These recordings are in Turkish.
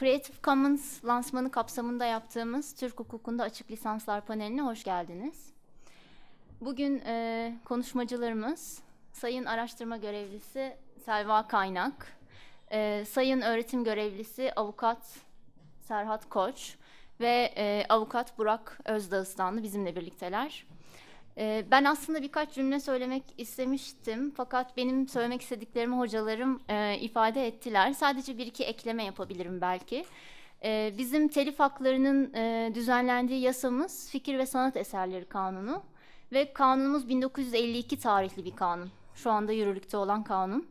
Creative Commons lansmanı kapsamında yaptığımız Türk hukukunda açık lisanslar paneline hoş geldiniz. Bugün e, konuşmacılarımız Sayın Araştırma Görevlisi Selva Kaynak, e, Sayın Öğretim Görevlisi Avukat Serhat Koç ve e, Avukat Burak Özdağıstanlı bizimle birlikteler. Ee, ben aslında birkaç cümle söylemek istemiştim fakat benim söylemek istediklerimi hocalarım e, ifade ettiler. Sadece bir iki ekleme yapabilirim belki. Ee, bizim telif haklarının e, düzenlendiği yasamız Fikir ve Sanat Eserleri Kanunu ve kanunumuz 1952 tarihli bir kanun. Şu anda yürürlükte olan kanun.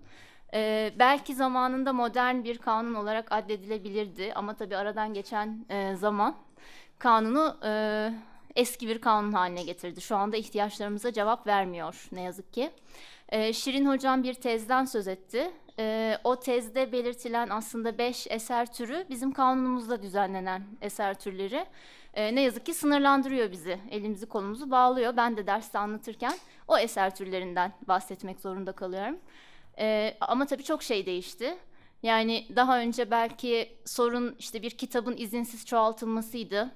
Ee, belki zamanında modern bir kanun olarak addedilebilirdi ama tabii aradan geçen e, zaman kanunu e, eski bir kanun haline getirdi. Şu anda ihtiyaçlarımıza cevap vermiyor ne yazık ki. Ee, Şirin Hocam bir tezden söz etti. Ee, o tezde belirtilen aslında beş eser türü bizim kanunumuzda düzenlenen eser türleri. Ee, ne yazık ki sınırlandırıyor bizi, elimizi kolumuzu bağlıyor. Ben de derste anlatırken o eser türlerinden bahsetmek zorunda kalıyorum. Ee, ama tabii çok şey değişti. Yani daha önce belki sorun işte bir kitabın izinsiz çoğaltılmasıydı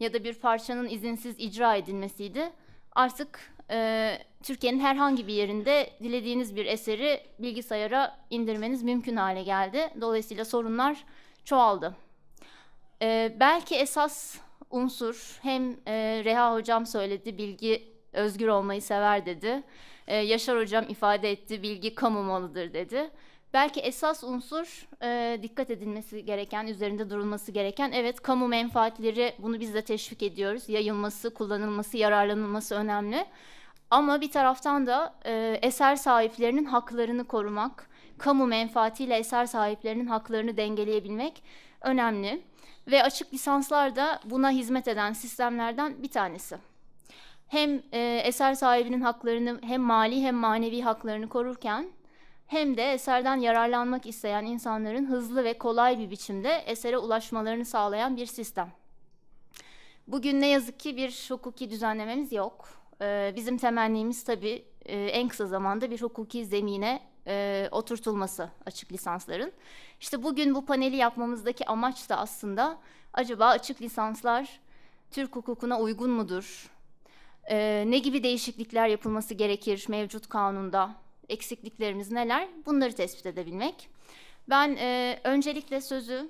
ya da bir parçanın izinsiz icra edilmesiydi. Artık e, Türkiye'nin herhangi bir yerinde dilediğiniz bir eseri bilgisayara indirmeniz mümkün hale geldi. Dolayısıyla sorunlar çoğaldı. E, belki esas unsur hem e, Reha hocam söyledi bilgi özgür olmayı sever dedi. E, Yaşar hocam ifade etti bilgi kamu malıdır dedi. Belki esas unsur e, dikkat edilmesi gereken, üzerinde durulması gereken, evet kamu menfaatleri bunu biz de teşvik ediyoruz. Yayılması, kullanılması, yararlanılması önemli. Ama bir taraftan da e, eser sahiplerinin haklarını korumak, kamu menfaatiyle eser sahiplerinin haklarını dengeleyebilmek önemli. Ve açık lisanslar da buna hizmet eden sistemlerden bir tanesi hem e, eser sahibinin haklarını hem mali hem manevi haklarını korurken hem de eserden yararlanmak isteyen insanların hızlı ve kolay bir biçimde esere ulaşmalarını sağlayan bir sistem. Bugün ne yazık ki bir hukuki düzenlememiz yok. Ee, bizim temennimiz tabii e, en kısa zamanda bir hukuki zemine e, oturtulması açık lisansların. İşte bugün bu paneli yapmamızdaki amaç da aslında acaba açık lisanslar Türk hukukuna uygun mudur? Ee, ne gibi değişiklikler yapılması gerekir mevcut kanunda? eksikliklerimiz neler bunları tespit edebilmek. Ben e, öncelikle sözü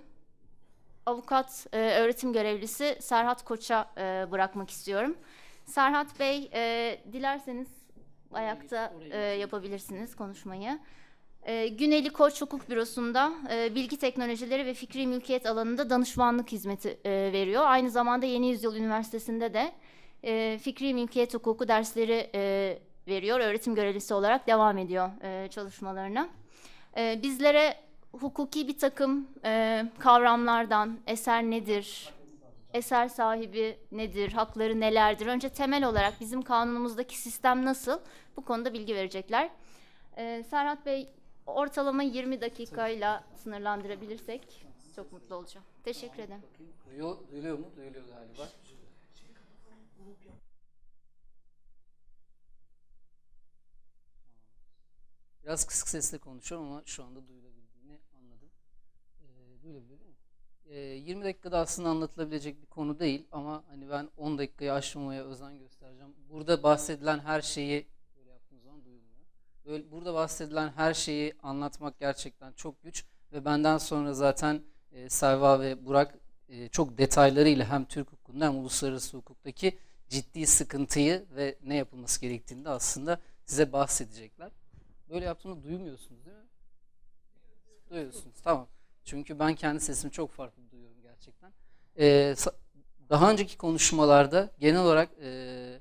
avukat e, öğretim görevlisi Serhat Koç'a e, bırakmak istiyorum. Serhat Bey e, dilerseniz ayakta e, yapabilirsiniz konuşmayı. E, Güneli Koç Hukuk Bürosu'nda e, bilgi teknolojileri ve fikri mülkiyet alanında danışmanlık hizmeti e, veriyor. Aynı zamanda Yeni Yüzyıl Üniversitesi'nde de e, fikri mülkiyet hukuku dersleri e, veriyor. Öğretim görevlisi olarak devam ediyor e, çalışmalarına. E, bizlere hukuki bir takım e, kavramlardan eser nedir, eser sahibi nedir, hakları nelerdir? Önce temel olarak bizim kanunumuzdaki sistem nasıl? Bu konuda bilgi verecekler. Ee, Serhat Bey ortalama 20 dakikayla sınırlandırabilirsek çok mutlu olacağım. Teşekkür ederim. Duyuyor, duyuluyor mu? Duyuluyor galiba. Biraz kısık sesle konuşuyorum ama şu anda duyulabildiğini anladım. E, ee, duyulabildi mi? E, ee, 20 dakikada aslında anlatılabilecek bir konu değil ama hani ben 10 dakikayı aşmamaya özen göstereceğim. Burada bahsedilen her şeyi böyle yaptığınız zaman duyulmuyor. Böyle, burada bahsedilen her şeyi anlatmak gerçekten çok güç ve benden sonra zaten e, Selva ve Burak e, çok detaylarıyla hem Türk hukukunda hem uluslararası hukuktaki ciddi sıkıntıyı ve ne yapılması gerektiğini de aslında size bahsedecekler böyle yaptığımda duymuyorsunuz değil mi? Duyuyorsunuz tamam. Çünkü ben kendi sesimi çok farklı duyuyorum gerçekten. Ee, daha önceki konuşmalarda genel olarak e,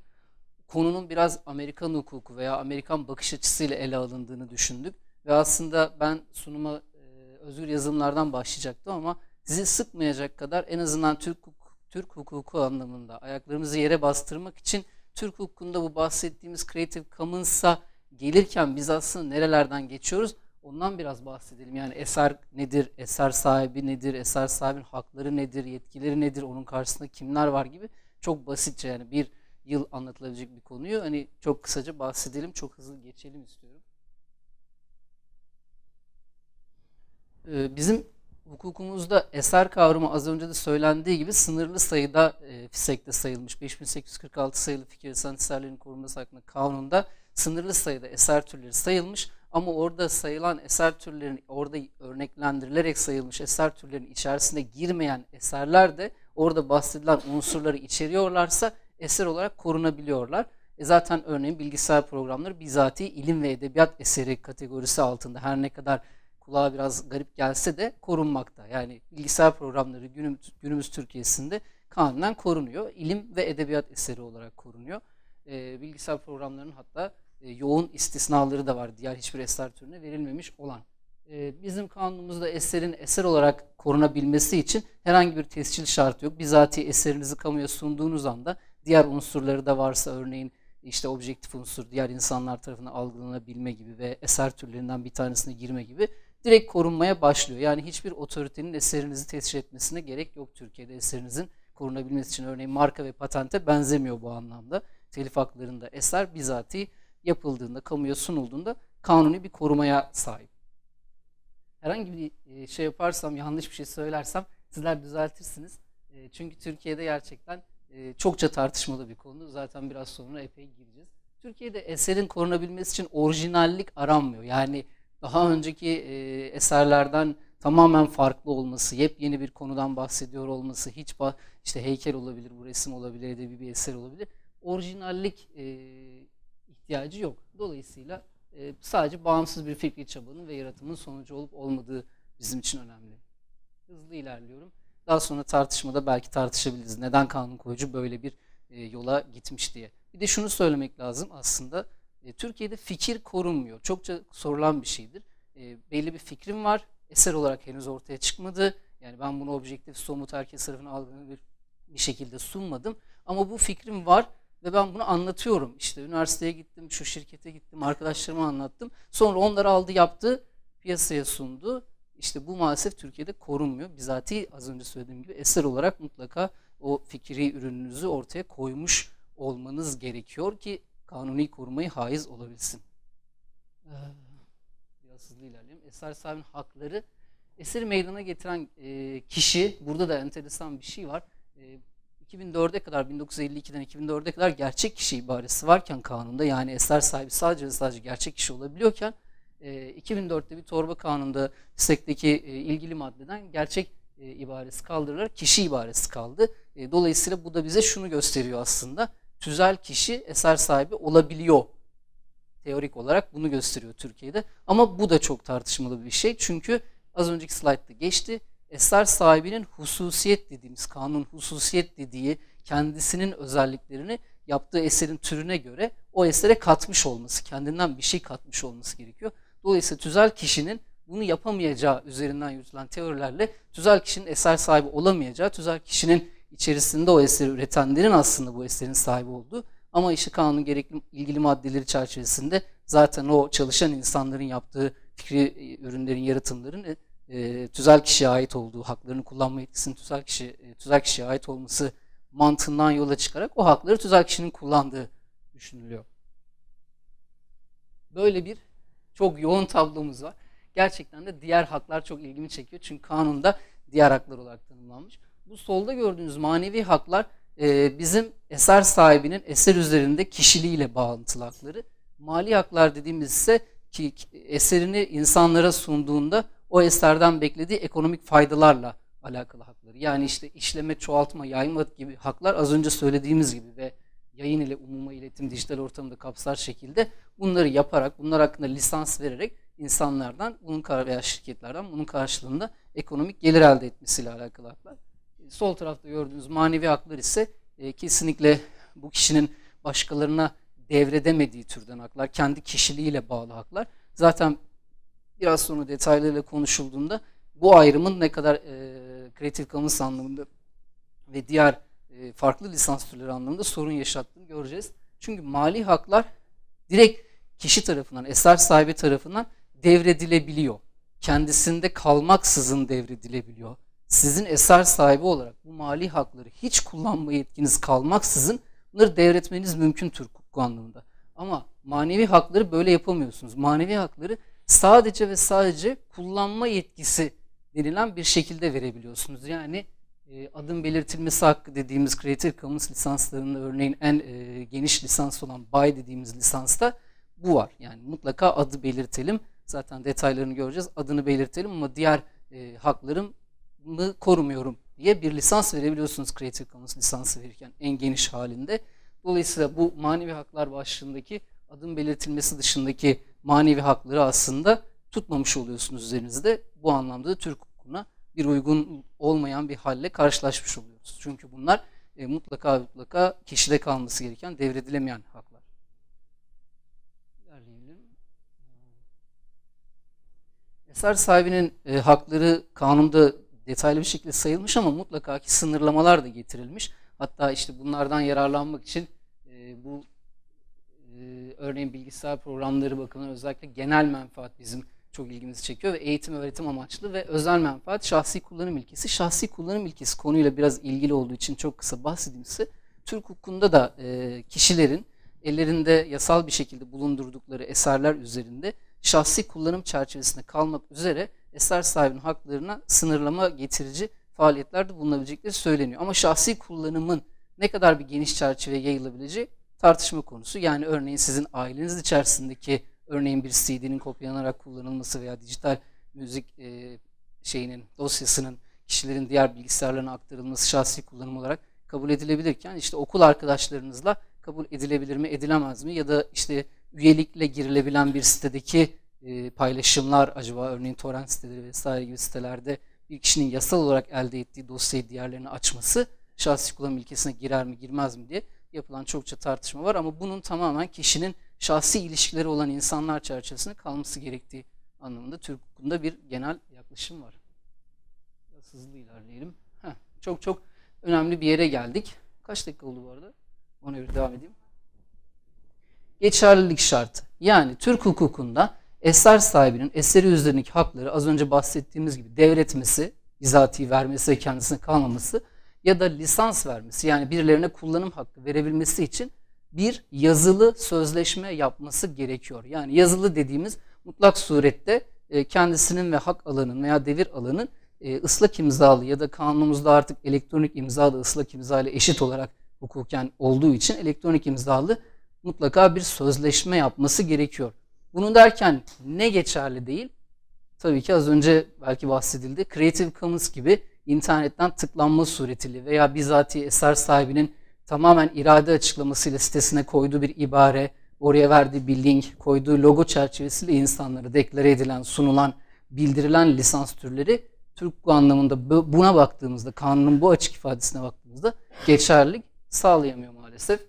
konunun biraz Amerikan hukuku veya Amerikan bakış açısıyla ele alındığını düşündük. Ve aslında ben sunuma e, özgür yazılımlardan başlayacaktım ama sizi sıkmayacak kadar en azından Türk, hukuk, Türk hukuku anlamında ayaklarımızı yere bastırmak için Türk hukukunda bu bahsettiğimiz Creative Commons'a gelirken biz aslında nerelerden geçiyoruz? Ondan biraz bahsedelim. Yani eser nedir, eser sahibi nedir, eser sahibin hakları nedir, yetkileri nedir, onun karşısında kimler var gibi çok basitçe yani bir yıl anlatılabilecek bir konuyu hani çok kısaca bahsedelim, çok hızlı geçelim istiyorum. Ee, bizim hukukumuzda eser kavramı az önce de söylendiği gibi sınırlı sayıda e, FİSEK'te sayılmış. 5846 sayılı fikir sanat eserlerinin korunması hakkında kanunda sınırlı sayıda eser türleri sayılmış ama orada sayılan eser türlerinin orada örneklendirilerek sayılmış eser türlerinin içerisinde girmeyen eserler de orada bahsedilen unsurları içeriyorlarsa eser olarak korunabiliyorlar. E zaten örneğin bilgisayar programları bizatihi ilim ve edebiyat eseri kategorisi altında her ne kadar kulağa biraz garip gelse de korunmakta. Yani bilgisayar programları günümüz, günümüz Türkiye'sinde kanunen korunuyor. İlim ve edebiyat eseri olarak korunuyor e, bilgisayar programlarının hatta e, yoğun istisnaları da var diğer hiçbir eser türüne verilmemiş olan. E, bizim kanunumuzda eserin eser olarak korunabilmesi için herhangi bir tescil şartı yok. Bizatihi eserinizi kamuya sunduğunuz anda diğer unsurları da varsa örneğin işte objektif unsur diğer insanlar tarafından algılanabilme gibi ve eser türlerinden bir tanesine girme gibi direkt korunmaya başlıyor. Yani hiçbir otoritenin eserinizi tescil etmesine gerek yok Türkiye'de eserinizin korunabilmesi için. Örneğin marka ve patente benzemiyor bu anlamda telif haklarında eser bizatihi yapıldığında, kamuya sunulduğunda kanuni bir korumaya sahip. Herhangi bir e, şey yaparsam, yanlış bir şey söylersem sizler düzeltirsiniz. E, çünkü Türkiye'de gerçekten e, çokça tartışmalı bir konu. Zaten biraz sonra epey gireceğiz. Türkiye'de eserin korunabilmesi için orijinallik aranmıyor. Yani daha önceki eserlerden tamamen farklı olması, yepyeni bir konudan bahsediyor olması, hiç işte heykel olabilir, bu resim olabilir, edebi bir eser olabilir orijinallik e, ihtiyacı yok. Dolayısıyla e, sadece bağımsız bir fikri çabanın ve yaratımın sonucu olup olmadığı bizim için önemli. Hızlı ilerliyorum. Daha sonra tartışmada belki tartışabiliriz. Neden kanun koyucu böyle bir e, yola gitmiş diye. Bir de şunu söylemek lazım aslında. E, Türkiye'de fikir korunmuyor. Çokça sorulan bir şeydir. E, belli bir fikrim var. Eser olarak henüz ortaya çıkmadı. Yani ben bunu objektif, somut, herkes tarafına algılanan bir, bir şekilde sunmadım. Ama bu fikrim var ve ben bunu anlatıyorum. İşte üniversiteye gittim, şu şirkete gittim, arkadaşlarıma anlattım. Sonra onları aldı yaptı, piyasaya sundu. İşte bu maalesef Türkiye'de korunmuyor. Bizatihi az önce söylediğim gibi eser olarak mutlaka o fikri ürününüzü ortaya koymuş olmanız gerekiyor ki kanuni korumayı haiz olabilsin. Ee, biraz hızlı ilerleyelim. Eser sahibinin hakları eseri meydana getiren e, kişi, burada da enteresan bir şey var. E, 2004'e kadar 1952'den 2004'e kadar gerçek kişi ibaresi varken kanunda yani eser sahibi sadece ve sadece gerçek kişi olabiliyorken 2004'te e, bir torba kanunda sekteki e, ilgili maddeden gerçek e, ibaresi kaldırılarak kişi ibaresi kaldı. dolayısıyla bu da bize şunu gösteriyor aslında. Tüzel kişi eser sahibi olabiliyor. Teorik olarak bunu gösteriyor Türkiye'de. Ama bu da çok tartışmalı bir şey. Çünkü az önceki slaytta geçti. Eser sahibinin hususiyet dediğimiz kanun hususiyet dediği kendisinin özelliklerini yaptığı eserin türüne göre o esere katmış olması, kendinden bir şey katmış olması gerekiyor. Dolayısıyla tüzel kişinin bunu yapamayacağı üzerinden yürütülen teorilerle tüzel kişinin eser sahibi olamayacağı, tüzel kişinin içerisinde o eseri üretenlerin aslında bu eserin sahibi olduğu ama işi kanunun gerekli ilgili maddeleri çerçevesinde zaten o çalışan insanların yaptığı fikri e, ürünlerin, yaratımların e, e, tüzel kişiye ait olduğu, haklarını kullanma yetkisinin tüzel, kişi, e, tüzel kişiye ait olması mantığından yola çıkarak o hakları tüzel kişinin kullandığı düşünülüyor. Böyle bir çok yoğun tablomuz var. Gerçekten de diğer haklar çok ilgimi çekiyor. Çünkü kanunda diğer haklar olarak tanımlanmış. Bu solda gördüğünüz manevi haklar e, bizim eser sahibinin eser üzerinde kişiliğiyle bağlantılı hakları. Mali haklar dediğimiz ise ki eserini insanlara sunduğunda o eserden beklediği ekonomik faydalarla alakalı hakları. Yani işte işleme, çoğaltma, yayma gibi haklar az önce söylediğimiz gibi ve yayın ile umuma iletim dijital ortamda kapsar şekilde bunları yaparak, bunlar hakkında lisans vererek insanlardan bunun veya şirketlerden bunun karşılığında ekonomik gelir elde etmesiyle alakalı haklar. E, sol tarafta gördüğünüz manevi haklar ise e, kesinlikle bu kişinin başkalarına devredemediği türden haklar, kendi kişiliğiyle bağlı haklar. Zaten biraz sonra detaylarıyla konuşulduğunda bu ayrımın ne kadar e, Creative Commons anlamında ve diğer e, farklı lisans türleri anlamında sorun yaşattığını göreceğiz. Çünkü mali haklar direkt kişi tarafından, eser sahibi tarafından devredilebiliyor. Kendisinde kalmaksızın devredilebiliyor. Sizin eser sahibi olarak bu mali hakları hiç kullanma yetkiniz kalmaksızın bunları devretmeniz mümkün Türk hukuku anlamında. Ama manevi hakları böyle yapamıyorsunuz. Manevi hakları sadece ve sadece kullanma yetkisi denilen bir şekilde verebiliyorsunuz. Yani e, adım belirtilmesi hakkı dediğimiz Creative Commons lisanslarında örneğin en e, geniş lisans olan BY dediğimiz lisansta bu var. Yani mutlaka adı belirtelim. Zaten detaylarını göreceğiz. Adını belirtelim ama diğer e, haklarımı korumuyorum diye bir lisans verebiliyorsunuz Creative Commons lisansı verirken en geniş halinde. Dolayısıyla bu manevi haklar başlığındaki adın belirtilmesi dışındaki manevi hakları aslında tutmamış oluyorsunuz üzerinizde. Bu anlamda da Türk hukukuna bir uygun olmayan bir halle karşılaşmış oluyoruz. Çünkü bunlar e, mutlaka mutlaka kişide kalması gereken, devredilemeyen haklar. Eser sahibinin e, hakları kanunda detaylı bir şekilde sayılmış ama mutlaka ki sınırlamalar da getirilmiş. Hatta işte bunlardan yararlanmak için e, bu ee, örneğin bilgisayar programları bakımından özellikle genel menfaat bizim çok ilgimizi çekiyor ve eğitim öğretim amaçlı ve özel menfaat şahsi kullanım ilkesi. Şahsi kullanım ilkesi konuyla biraz ilgili olduğu için çok kısa bahsedeyim size. Türk hukukunda da e, kişilerin ellerinde yasal bir şekilde bulundurdukları eserler üzerinde şahsi kullanım çerçevesinde kalmak üzere eser sahibinin haklarına sınırlama getirici faaliyetlerde bulunabilecekleri söyleniyor. Ama şahsi kullanımın ne kadar bir geniş çerçeveye yayılabileceği tartışma konusu. Yani örneğin sizin aileniz içerisindeki örneğin bir CD'nin kopyalanarak kullanılması veya dijital müzik e, şeyinin dosyasının kişilerin diğer bilgisayarlarına aktarılması şahsi kullanım olarak kabul edilebilirken işte okul arkadaşlarınızla kabul edilebilir mi edilemez mi ya da işte üyelikle girilebilen bir sitedeki e, paylaşımlar acaba örneğin torrent siteleri vesaire gibi sitelerde bir kişinin yasal olarak elde ettiği dosyayı diğerlerine açması şahsi kullanım ilkesine girer mi girmez mi diye yapılan çokça tartışma var ama bunun tamamen kişinin şahsi ilişkileri olan insanlar çerçevesinde kalması gerektiği anlamında Türk hukukunda bir genel yaklaşım var. Biraz hızlı ilerleyelim. Heh, çok çok önemli bir yere geldik. Kaç dakika oldu bu arada? Ona göre devam edeyim. Geçerlilik şartı. Yani Türk hukukunda eser sahibinin eseri üzerindeki hakları az önce bahsettiğimiz gibi devretmesi, bizatihi vermesi ve kendisine kalmaması ya da lisans vermesi yani birilerine kullanım hakkı verebilmesi için bir yazılı sözleşme yapması gerekiyor. Yani yazılı dediğimiz mutlak surette e, kendisinin ve hak alanının veya devir alanın e, ıslak imzalı ya da kanunumuzda artık elektronik imzalı ıslak imzalı eşit olarak hukuken olduğu için elektronik imzalı mutlaka bir sözleşme yapması gerekiyor. Bunu derken ne geçerli değil? Tabii ki az önce belki bahsedildi. Creative Commons gibi internetten tıklanma suretiyle veya bizatihi eser sahibinin tamamen irade açıklamasıyla sitesine koyduğu bir ibare, oraya verdiği bir link, koyduğu logo çerçevesiyle insanlara deklare edilen, sunulan, bildirilen lisans türleri Türk hukuku anlamında buna baktığımızda, kanunun bu açık ifadesine baktığımızda geçerlilik sağlayamıyor maalesef.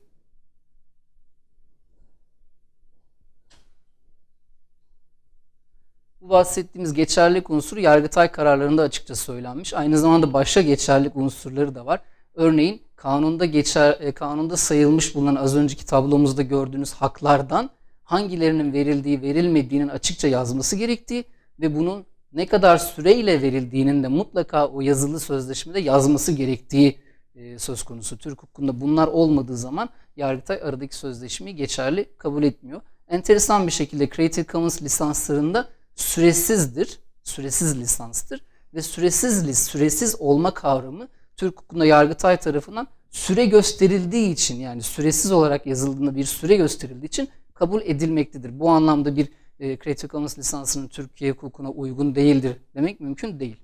Bu bahsettiğimiz geçerlilik unsuru Yargıtay kararlarında açıkça söylenmiş. Aynı zamanda başka geçerlilik unsurları da var. Örneğin kanunda geçer e, kanunda sayılmış bulunan az önceki tablomuzda gördüğünüz haklardan hangilerinin verildiği verilmediğinin açıkça yazması gerektiği ve bunun ne kadar süreyle verildiğinin de mutlaka o yazılı sözleşmede yazması gerektiği e, söz konusu. Türk hukukunda bunlar olmadığı zaman Yargıtay aradaki sözleşmeyi geçerli kabul etmiyor. Enteresan bir şekilde Creative Commons lisanslarında süresizdir. Süresiz lisanstır ve süresiz lis süresiz olma kavramı Türk hukukunda Yargıtay tarafından süre gösterildiği için yani süresiz olarak yazıldığında bir süre gösterildiği için kabul edilmektedir. Bu anlamda bir e, Creative Commons lisansının Türkiye hukukuna uygun değildir demek mümkün değil.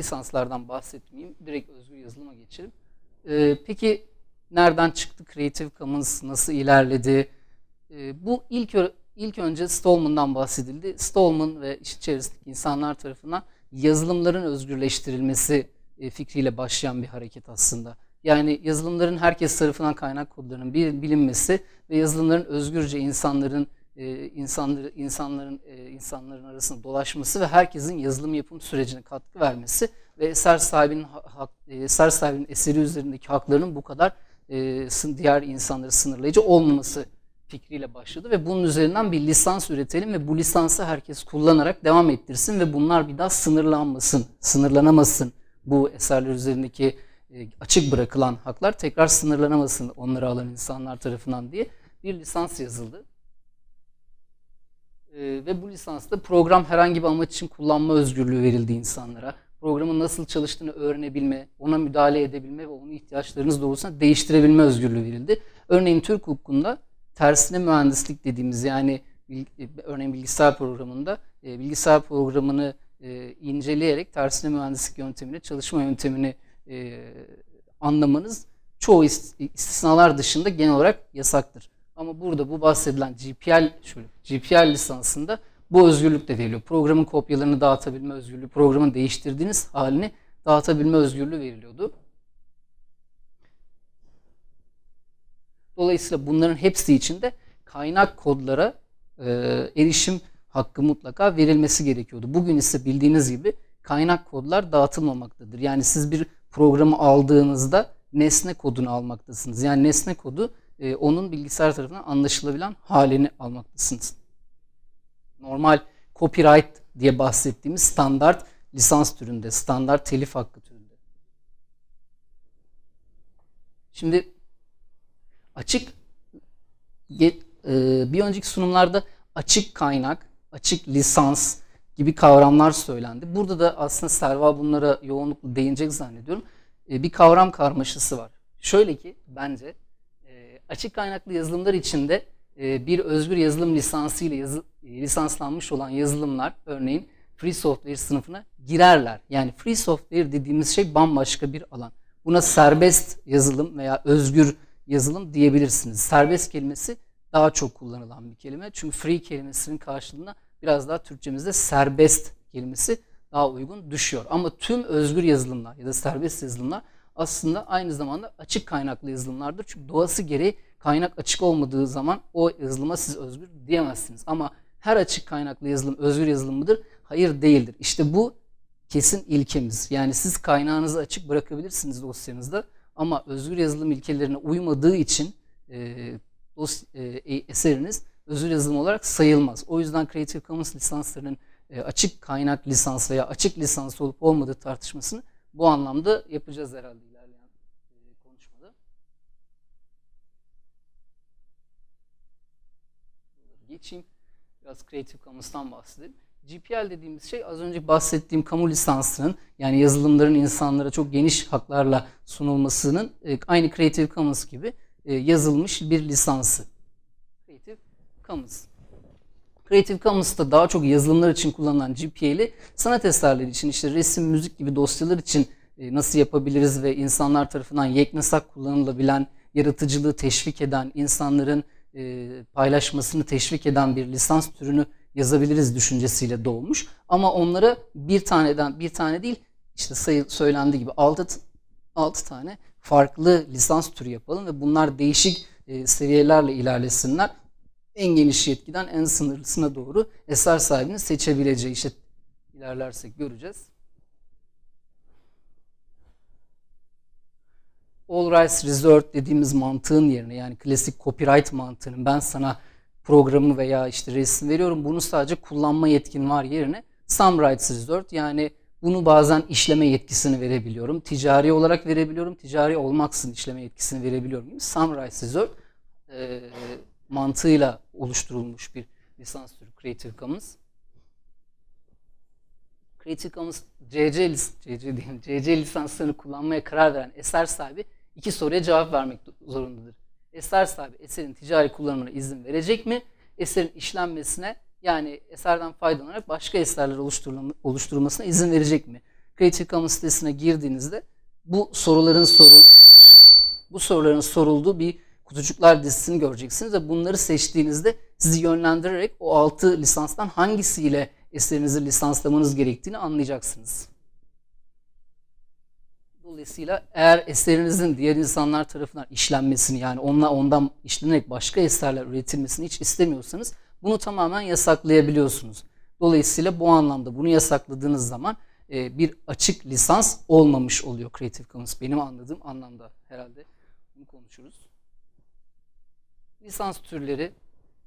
lisanslardan bahsetmeyeyim. Direkt özgür yazılıma geçelim. E, peki nereden çıktı Creative Commons? Nasıl ilerledi? E, bu ilk ilk önce Stallman'dan bahsedildi. Stallman ve iş içerisindeki insanlar tarafından yazılımların özgürleştirilmesi e, fikriyle başlayan bir hareket aslında. Yani yazılımların herkes tarafından kaynak kodlarının bilinmesi ve yazılımların özgürce insanların e, insanları, insanların e, insanların arasında dolaşması ve herkesin yazılım yapım sürecine katkı vermesi ve eser sahibinin hak, e, eser sahibinin eseri üzerindeki haklarının bu kadar e, diğer insanları sınırlayıcı olmaması fikriyle başladı ve bunun üzerinden bir lisans üretelim ve bu lisansı herkes kullanarak devam ettirsin ve bunlar bir daha sınırlanmasın, sınırlanamasın bu eserler üzerindeki e, açık bırakılan haklar tekrar sınırlanamasın onları alan insanlar tarafından diye bir lisans yazıldı. E, ve bu lisansta program herhangi bir amaç için kullanma özgürlüğü verildi insanlara. Programın nasıl çalıştığını öğrenebilme, ona müdahale edebilme ve onun ihtiyaçlarınız doğrultusunda değiştirebilme özgürlüğü verildi. Örneğin Türk hukukunda tersine mühendislik dediğimiz yani e, örneğin bilgisayar programında e, bilgisayar programını e, inceleyerek tersine mühendislik yöntemini, çalışma yöntemini anlamanız çoğu istisnalar dışında genel olarak yasaktır. Ama burada bu bahsedilen GPL şöyle, GPL lisansında bu özgürlük de veriliyor. Programın kopyalarını dağıtabilme özgürlüğü, programın değiştirdiğiniz halini dağıtabilme özgürlüğü veriliyordu. Dolayısıyla bunların hepsi için de kaynak kodlara e, erişim hakkı mutlaka verilmesi gerekiyordu. Bugün ise bildiğiniz gibi kaynak kodlar dağıtılmamaktadır. Yani siz bir programı aldığınızda nesne kodunu almaktasınız. Yani nesne kodu e, onun bilgisayar tarafından anlaşılabilen halini almaktasınız. Normal copyright diye bahsettiğimiz standart lisans türünde, standart telif hakkı türünde. Şimdi açık e, bir önceki sunumlarda açık kaynak, açık lisans gibi kavramlar söylendi. Burada da aslında Serva bunlara yoğunlukla değinecek zannediyorum. E, bir kavram karmaşası var. Şöyle ki bence açık kaynaklı yazılımlar içinde e, bir özgür yazılım lisansı ile lisanslanmış olan yazılımlar örneğin free software sınıfına girerler. Yani free software dediğimiz şey bambaşka bir alan. Buna serbest yazılım veya özgür yazılım diyebilirsiniz. Serbest kelimesi daha çok kullanılan bir kelime. Çünkü free kelimesinin karşılığına biraz daha Türkçemizde serbest kelimesi daha uygun düşüyor. Ama tüm özgür yazılımlar ya da serbest yazılımlar aslında aynı zamanda açık kaynaklı yazılımlardır. Çünkü doğası gereği kaynak açık olmadığı zaman o yazılıma siz özgür diyemezsiniz. Ama her açık kaynaklı yazılım özgür yazılım mıdır? Hayır değildir. İşte bu kesin ilkemiz. Yani siz kaynağınızı açık bırakabilirsiniz dosyanızda ama özgür yazılım ilkelerine uymadığı için e, dos, e, e, eseriniz özgür yazılım olarak sayılmaz. O yüzden Creative Commons lisanslarının e, açık kaynak lisans veya açık lisans olup olmadığı tartışmasını bu anlamda yapacağız herhalde. geçeyim. Biraz Creative Commons'tan bahsedelim. GPL dediğimiz şey az önce bahsettiğim kamu lisansının yani yazılımların insanlara çok geniş haklarla sunulmasının e, aynı Creative Commons gibi e, yazılmış bir lisansı. Creative Commons. Creative Commons'ta daha çok yazılımlar için kullanılan GPL'i sanat eserleri için işte resim, müzik gibi dosyalar için e, nasıl yapabiliriz ve insanlar tarafından yeknesak kullanılabilen, yaratıcılığı teşvik eden, insanların e, paylaşmasını teşvik eden bir lisans türünü yazabiliriz düşüncesiyle doğmuş. Ama onlara bir taneden bir tane değil işte sayı söylendiği gibi 6 6 tane farklı lisans türü yapalım ve bunlar değişik e, seviyelerle ilerlesinler. En geniş yetkiden en sınırlısına doğru eser sahibini seçebileceği işte ilerlersek göreceğiz. all rights reserved dediğimiz mantığın yerine yani klasik copyright mantığının ben sana programı veya işte resim veriyorum bunu sadece kullanma yetkin var yerine some rights reserved yani bunu bazen işleme yetkisini verebiliyorum. Ticari olarak verebiliyorum. Ticari olmaksın işleme yetkisini verebiliyorum. Gibi. Some rights reserved e, mantığıyla oluşturulmuş bir lisans türü Creative Commons. Creative Commons CC, CC, diyeyim, CC lisanslarını kullanmaya karar veren eser sahibi iki soruya cevap vermek zorundadır. Eser sahibi eserin ticari kullanımına izin verecek mi? Eserin işlenmesine yani eserden faydalanarak başka eserler oluşturulmasına izin verecek mi? Creative Commons sitesine girdiğinizde bu soruların soru bu soruların sorulduğu bir kutucuklar dizisini göreceksiniz ve bunları seçtiğinizde sizi yönlendirerek o altı lisanstan hangisiyle eserinizi lisanslamanız gerektiğini anlayacaksınız. Dolayısıyla eğer eserinizin diğer insanlar tarafından işlenmesini yani onunla ondan işlenerek başka eserler üretilmesini hiç istemiyorsanız bunu tamamen yasaklayabiliyorsunuz. Dolayısıyla bu anlamda bunu yasakladığınız zaman e, bir açık lisans olmamış oluyor Creative Commons. Benim anladığım anlamda herhalde bunu konuşuruz. Lisans türleri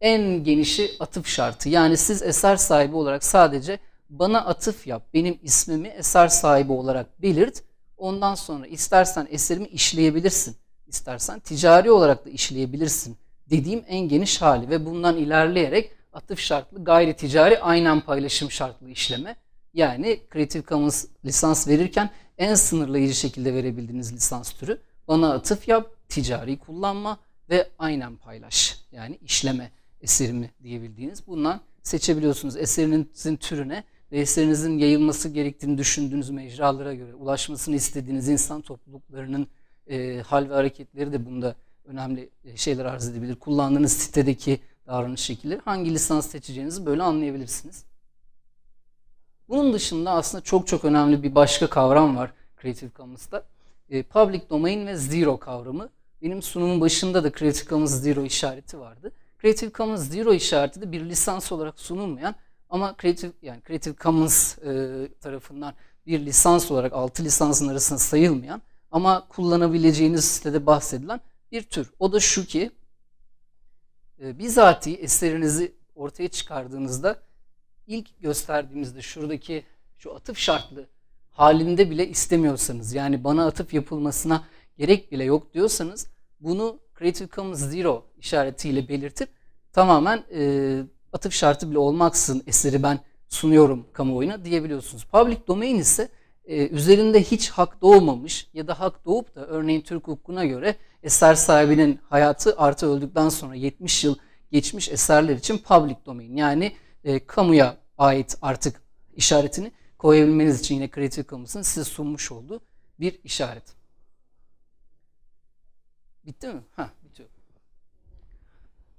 en genişi atıf şartı. Yani siz eser sahibi olarak sadece bana atıf yap, benim ismimi eser sahibi olarak belirt Ondan sonra istersen eserimi işleyebilirsin, istersen ticari olarak da işleyebilirsin dediğim en geniş hali ve bundan ilerleyerek atıf şartlı gayri ticari aynen paylaşım şartlı işleme yani Creative Commons lisans verirken en sınırlayıcı şekilde verebildiğiniz lisans türü bana atıf yap, ticari kullanma ve aynen paylaş yani işleme eserimi diyebildiğiniz bundan seçebiliyorsunuz eserinizin türüne eserinizin yayılması gerektiğini düşündüğünüz mecralara göre, ulaşmasını istediğiniz insan topluluklarının e, hal ve hareketleri de bunda önemli e, şeyler arz edebilir. Kullandığınız sitedeki davranış şekilleri hangi lisans seçeceğinizi böyle anlayabilirsiniz. Bunun dışında aslında çok çok önemli bir başka kavram var Creative Commons'ta. E, public Domain ve Zero kavramı. Benim sunumun başında da Creative Commons Zero işareti vardı. Creative Commons Zero işareti de bir lisans olarak sunulmayan ama Creative yani Creative Commons e, tarafından bir lisans olarak altı lisansın arasında sayılmayan ama kullanabileceğiniz sitede bahsedilen bir tür. O da şu ki e, bizatihi eserinizi ortaya çıkardığınızda ilk gösterdiğimizde şuradaki şu atıf şartlı halinde bile istemiyorsanız yani bana atıf yapılmasına gerek bile yok diyorsanız bunu Creative Commons Zero işaretiyle belirtip tamamen e, atıf şartı bile olmaksın eseri ben sunuyorum kamuoyuna diyebiliyorsunuz. Public domain ise e, üzerinde hiç hak doğmamış ya da hak doğup da örneğin Türk hukukuna göre eser sahibinin hayatı artı öldükten sonra 70 yıl geçmiş eserler için public domain yani e, kamuya ait artık işaretini koyabilmeniz için yine Creative Commons'ın size sunmuş olduğu bir işaret. Bitti mi? Ha.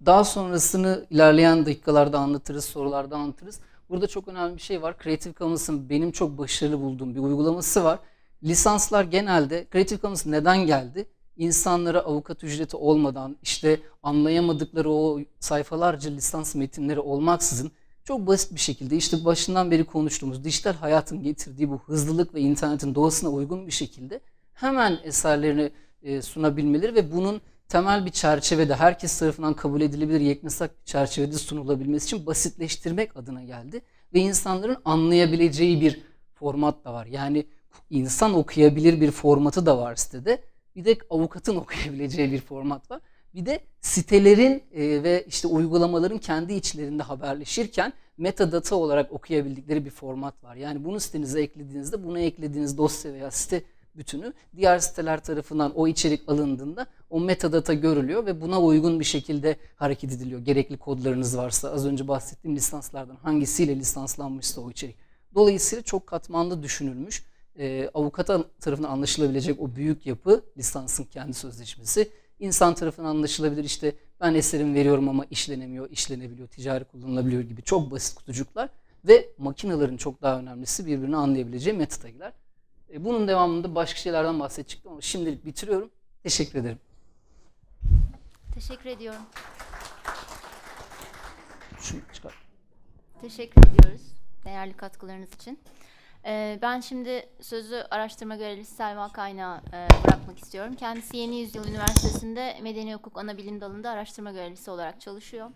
Daha sonrasını ilerleyen dakikalarda anlatırız, sorularda anlatırız. Burada çok önemli bir şey var. Creative Commons'ın benim çok başarılı bulduğum bir uygulaması var. Lisanslar genelde Creative Commons neden geldi? İnsanlara avukat ücreti olmadan işte anlayamadıkları o sayfalarca lisans metinleri olmaksızın çok basit bir şekilde işte başından beri konuştuğumuz dijital hayatın getirdiği bu hızlılık ve internetin doğasına uygun bir şekilde hemen eserlerini e, sunabilmeleri ve bunun temel bir çerçevede herkes tarafından kabul edilebilir yeknesak bir çerçevede sunulabilmesi için basitleştirmek adına geldi. Ve insanların anlayabileceği bir format da var. Yani insan okuyabilir bir formatı da var sitede. Bir de avukatın okuyabileceği bir format var. Bir de sitelerin e, ve işte uygulamaların kendi içlerinde haberleşirken metadata olarak okuyabildikleri bir format var. Yani bunu sitenize eklediğinizde, bunu eklediğiniz dosya veya site bütünü diğer siteler tarafından o içerik alındığında o metadata görülüyor ve buna uygun bir şekilde hareket ediliyor. Gerekli kodlarınız varsa az önce bahsettiğim lisanslardan hangisiyle lisanslanmışsa o içerik. Dolayısıyla çok katmanlı düşünülmüş e, ee, avukata tarafından anlaşılabilecek o büyük yapı lisansın kendi sözleşmesi. İnsan tarafından anlaşılabilir işte ben eserimi veriyorum ama işlenemiyor, işlenebiliyor, ticari kullanılabiliyor gibi çok basit kutucuklar ve makinelerin çok daha önemlisi birbirini anlayabileceği metatagiler. E, bunun devamında başka şeylerden bahsedecektim ama şimdilik bitiriyorum. Teşekkür ederim. Teşekkür ediyorum. Şunu çıkar. Teşekkür ediyoruz değerli katkılarınız için. Ee, ben şimdi sözü araştırma görevlisi Selma Kaynağı e, bırakmak istiyorum. Kendisi Yeni Yüzyıl Üniversitesi'nde Medeni Hukuk Anabilim Dalı'nda araştırma görevlisi olarak çalışıyor.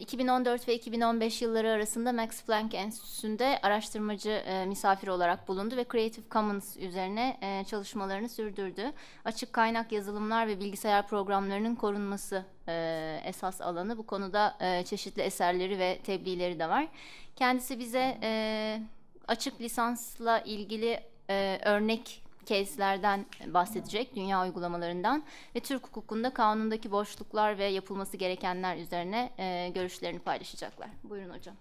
2014 ee, ve 2015 yılları arasında Max Planck Enstitüsü'nde araştırmacı e, misafir olarak bulundu ve Creative Commons üzerine e, çalışmalarını sürdürdü. Açık kaynak yazılımlar ve bilgisayar programlarının korunması e, esas alanı. Bu konuda çeşitli eserleri ve tebliğleri de var. Kendisi bize açık lisansla ilgili örnek case'lerden bahsedecek, dünya uygulamalarından ve Türk hukukunda kanundaki boşluklar ve yapılması gerekenler üzerine e, görüşlerini paylaşacaklar. Buyurun hocam.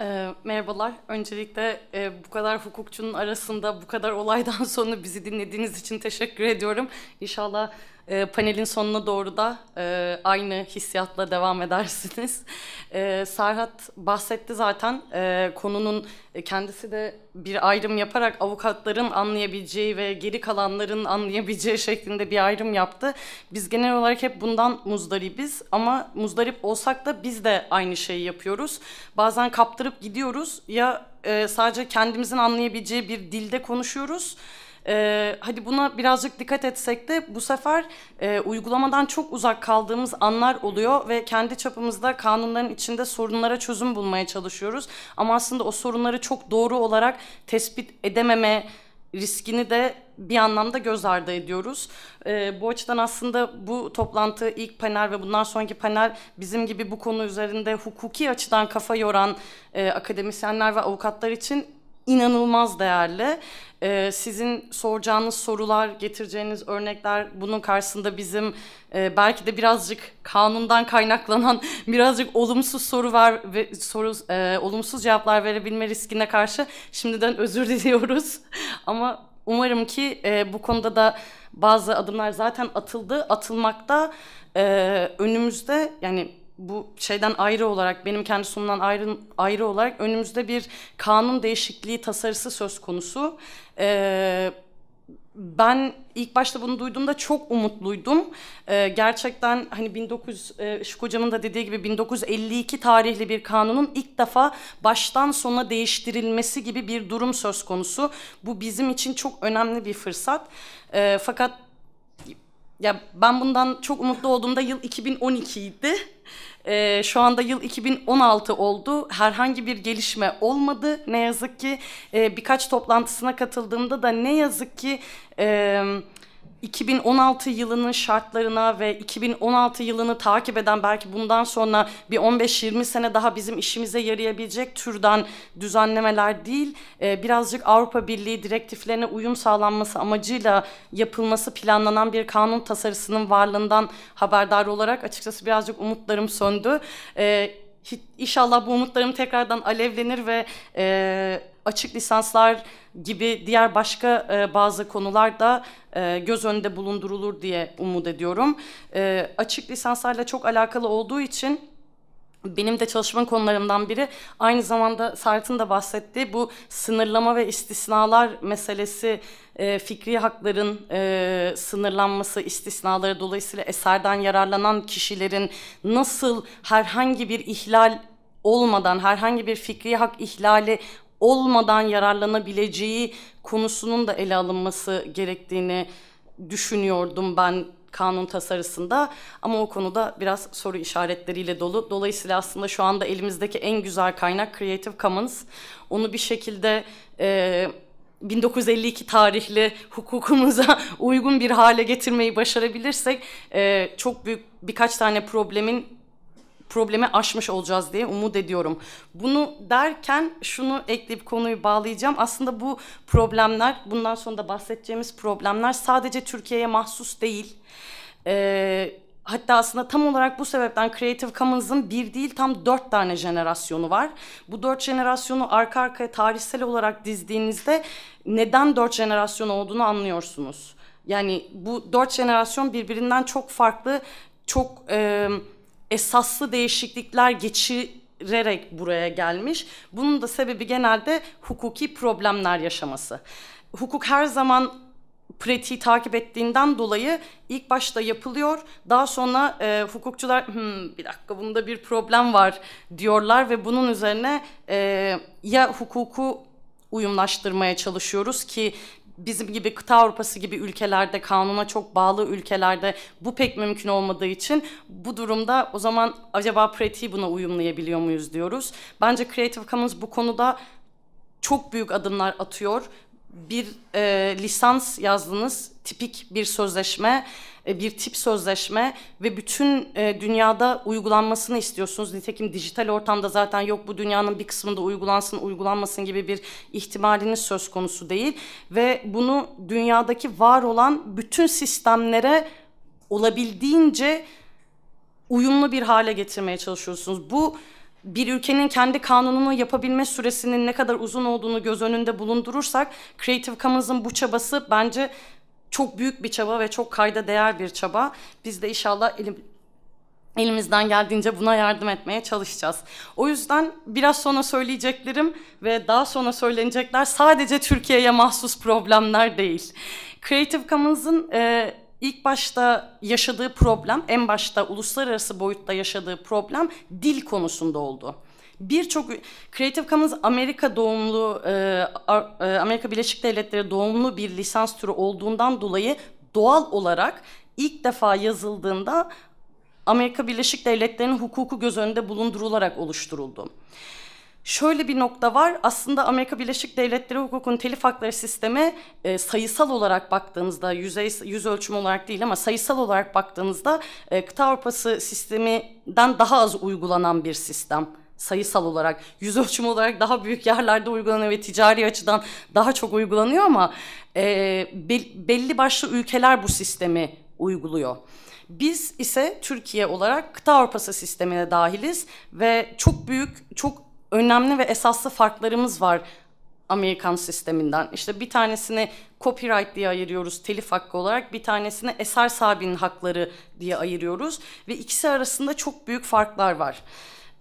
E, merhabalar. Öncelikle e, bu kadar hukukçunun arasında bu kadar olaydan sonra bizi dinlediğiniz için teşekkür ediyorum. İnşallah e, panelin sonuna doğru da e, aynı hissiyatla devam edersiniz. E, Serhat bahsetti zaten e, konunun e, kendisi de bir ayrım yaparak avukatların anlayabileceği ve geri kalanların anlayabileceği şeklinde bir ayrım yaptı. Biz genel olarak hep bundan muzdaribiz ama muzdarip olsak da biz de aynı şeyi yapıyoruz. Bazen kaptırıp gidiyoruz ya e, sadece kendimizin anlayabileceği bir dilde konuşuyoruz e, hadi buna birazcık dikkat etsek de bu sefer e, uygulamadan çok uzak kaldığımız anlar oluyor ve kendi çapımızda kanunların içinde sorunlara çözüm bulmaya çalışıyoruz. Ama aslında o sorunları çok doğru olarak tespit edememe riskini de bir anlamda göz ardı ediyoruz. E, bu açıdan aslında bu toplantı ilk panel ve bundan sonraki panel bizim gibi bu konu üzerinde hukuki açıdan kafa yoran e, akademisyenler ve avukatlar için inanılmaz değerli. Ee, sizin soracağınız sorular, getireceğiniz örnekler bunun karşısında bizim e, belki de birazcık kanundan kaynaklanan birazcık olumsuz soru var ve soru e, olumsuz cevaplar verebilme riskine karşı şimdiden özür diliyoruz. Ama umarım ki e, bu konuda da bazı adımlar zaten atıldı, atılmakta. E, önümüzde yani bu şeyden ayrı olarak benim kendi sunumdan ayrı, ayrı olarak önümüzde bir kanun değişikliği tasarısı söz konusu. Ee, ben ilk başta bunu duyduğumda çok umutluydum. Ee, gerçekten hani 19 e, Şık hocamın da dediği gibi 1952 tarihli bir kanunun ilk defa baştan sona değiştirilmesi gibi bir durum söz konusu. Bu bizim için çok önemli bir fırsat. Ee, fakat ya ben bundan çok umutlu olduğumda yıl 2012 idi. E, şu anda yıl 2016 oldu. Herhangi bir gelişme olmadı ne yazık ki. E, birkaç toplantısına katıldığımda da ne yazık ki... E, 2016 yılının şartlarına ve 2016 yılını takip eden belki bundan sonra bir 15-20 sene daha bizim işimize yarayabilecek türden düzenlemeler değil, e, birazcık Avrupa Birliği direktiflerine uyum sağlanması amacıyla yapılması planlanan bir kanun tasarısının varlığından haberdar olarak açıkçası birazcık umutlarım söndü. E, inşallah bu umutlarım tekrardan alevlenir ve e, açık lisanslar gibi diğer başka e, bazı konular da e, göz önünde bulundurulur diye umut ediyorum. E, açık lisanslarla çok alakalı olduğu için benim de çalışma konularımdan biri aynı zamanda Sart'ın da bahsettiği bu sınırlama ve istisnalar meselesi e, fikri hakların e, sınırlanması istisnaları dolayısıyla eserden yararlanan kişilerin nasıl herhangi bir ihlal olmadan herhangi bir fikri hak ihlali olmadan yararlanabileceği konusunun da ele alınması gerektiğini düşünüyordum ben kanun tasarısında ama o konuda biraz soru işaretleriyle dolu. Dolayısıyla aslında şu anda elimizdeki en güzel kaynak Creative Commons. Onu bir şekilde e, 1952 tarihli hukukumuza uygun bir hale getirmeyi başarabilirsek e, çok büyük birkaç tane problemin problemi aşmış olacağız diye umut ediyorum. Bunu derken şunu ekleyip konuyu bağlayacağım. Aslında bu problemler, bundan sonra da bahsedeceğimiz problemler sadece Türkiye'ye mahsus değil. Ee, Hatta aslında tam olarak bu sebepten Creative Commons'ın bir değil tam dört tane jenerasyonu var. Bu dört jenerasyonu arka arkaya tarihsel olarak dizdiğinizde neden dört jenerasyon olduğunu anlıyorsunuz. Yani bu dört jenerasyon birbirinden çok farklı, çok... E, esaslı değişiklikler geçirerek buraya gelmiş. Bunun da sebebi genelde hukuki problemler yaşaması. Hukuk her zaman pratiği takip ettiğinden dolayı ilk başta yapılıyor. Daha sonra e, hukukçular hmm, bir dakika bunda bir problem var diyorlar ve bunun üzerine e, ya hukuku uyumlaştırmaya çalışıyoruz ki bizim gibi kıta Avrupası gibi ülkelerde, kanuna çok bağlı ülkelerde bu pek mümkün olmadığı için bu durumda o zaman acaba pratiği buna uyumlayabiliyor muyuz diyoruz. Bence Creative Commons bu konuda çok büyük adımlar atıyor. Bir e, lisans yazdınız, tipik bir sözleşme e, bir tip sözleşme ve bütün e, dünyada uygulanmasını istiyorsunuz. Nitekim dijital ortamda zaten yok bu dünyanın bir kısmında uygulansın uygulanmasın gibi bir ihtimaliniz söz konusu değil. Ve bunu dünyadaki var olan bütün sistemlere olabildiğince uyumlu bir hale getirmeye çalışıyorsunuz. Bu bir ülkenin kendi kanununu yapabilme süresinin ne kadar uzun olduğunu göz önünde bulundurursak Creative Commons'ın bu çabası bence çok büyük bir çaba ve çok kayda değer bir çaba. Biz de inşallah elim, elimizden geldiğince buna yardım etmeye çalışacağız. O yüzden biraz sonra söyleyeceklerim ve daha sonra söylenecekler sadece Türkiye'ye mahsus problemler değil. Creative Commons'ın e, ilk başta yaşadığı problem, en başta uluslararası boyutta yaşadığı problem dil konusunda oldu birçok Creative Commons Amerika doğumlu e, e, Amerika Birleşik Devletleri doğumlu bir lisans türü olduğundan dolayı doğal olarak ilk defa yazıldığında Amerika Birleşik Devletleri'nin hukuku göz önünde bulundurularak oluşturuldu. Şöyle bir nokta var. Aslında Amerika Birleşik Devletleri hukukun telif hakları sistemi e, sayısal olarak baktığınızda, yüzey, yüz ölçüm olarak değil ama sayısal olarak baktığınızda e, kıta Avrupası sisteminden daha az uygulanan bir sistem sayısal olarak, yüz ölçümü olarak daha büyük yerlerde uygulanıyor ve ticari açıdan daha çok uygulanıyor ama e, belli başlı ülkeler bu sistemi uyguluyor. Biz ise Türkiye olarak kıta Avrupası sistemine dahiliz ve çok büyük, çok önemli ve esaslı farklarımız var Amerikan sisteminden. İşte bir tanesini copyright diye ayırıyoruz telif hakkı olarak. Bir tanesini eser sahibinin hakları diye ayırıyoruz. Ve ikisi arasında çok büyük farklar var.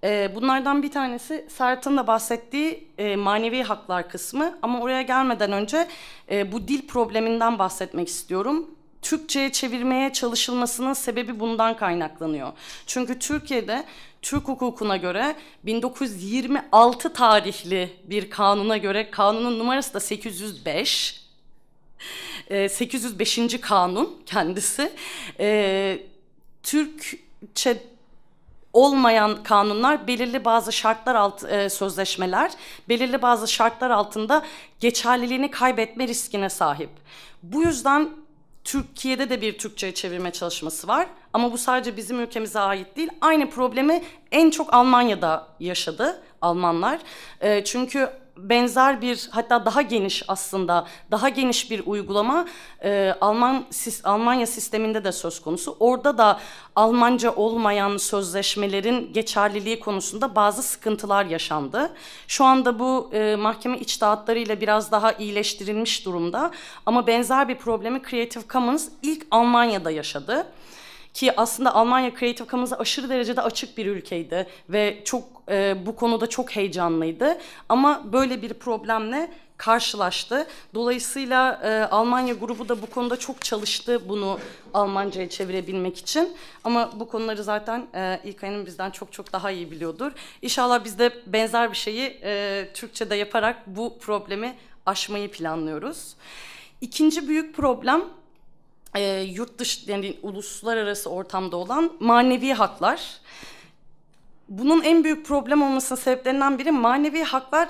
E, bunlardan bir tanesi Serhat'ın da bahsettiği e, manevi haklar kısmı ama oraya gelmeden önce e, bu dil probleminden bahsetmek istiyorum. Türkçe'ye çevirmeye çalışılmasının sebebi bundan kaynaklanıyor. Çünkü Türkiye'de Türk hukukuna göre 1926 tarihli bir kanuna göre kanunun numarası da 805. 805. Ee, kanun kendisi. Ee, Türkçe olmayan kanunlar belirli bazı şartlar alt e, sözleşmeler belirli bazı şartlar altında geçerliliğini kaybetme riskine sahip. Bu yüzden Türkiye'de de bir Türkçe'ye çevirme çalışması var. Ama bu sadece bizim ülkemize ait değil. Aynı problemi en çok Almanya'da yaşadı Almanlar. E, çünkü benzer bir hatta daha geniş aslında daha geniş bir uygulama e, Alman Almanya sisteminde de söz konusu. Orada da Almanca olmayan sözleşmelerin geçerliliği konusunda bazı sıkıntılar yaşandı. Şu anda bu e, mahkeme içtihatlarıyla biraz daha iyileştirilmiş durumda ama benzer bir problemi Creative Commons ilk Almanya'da yaşadı. Ki aslında Almanya Creative Commons'a aşırı derecede açık bir ülkeydi ve çok e, bu konuda çok heyecanlıydı. Ama böyle bir problemle karşılaştı. Dolayısıyla e, Almanya grubu da bu konuda çok çalıştı bunu Almanca'ya çevirebilmek için. Ama bu konuları zaten e, İlkay'ın bizden çok çok daha iyi biliyordur. İnşallah biz de benzer bir şeyi e, Türkçe'de yaparak bu problemi aşmayı planlıyoruz. İkinci büyük problem e, yurt dışı yani uluslararası ortamda olan manevi haklar. Bunun en büyük problem olmasının sebeplerinden biri manevi haklar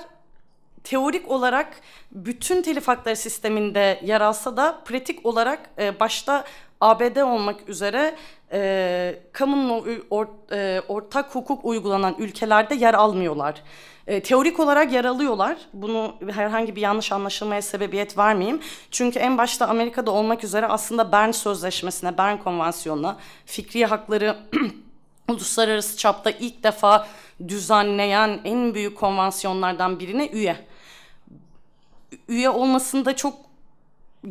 teorik olarak bütün telif hakları sisteminde yer alsa da pratik olarak e, başta ABD olmak üzere e, kamunun or, e, ortak hukuk uygulanan ülkelerde yer almıyorlar. E, teorik olarak yer alıyorlar. Bunu herhangi bir yanlış anlaşılmaya sebebiyet vermeyeyim. Çünkü en başta Amerika'da olmak üzere aslında Bern Sözleşmesi'ne, Bern Konvansiyonu'na fikri hakları uluslararası çapta ilk defa düzenleyen en büyük konvansiyonlardan birine üye. Üye olmasında çok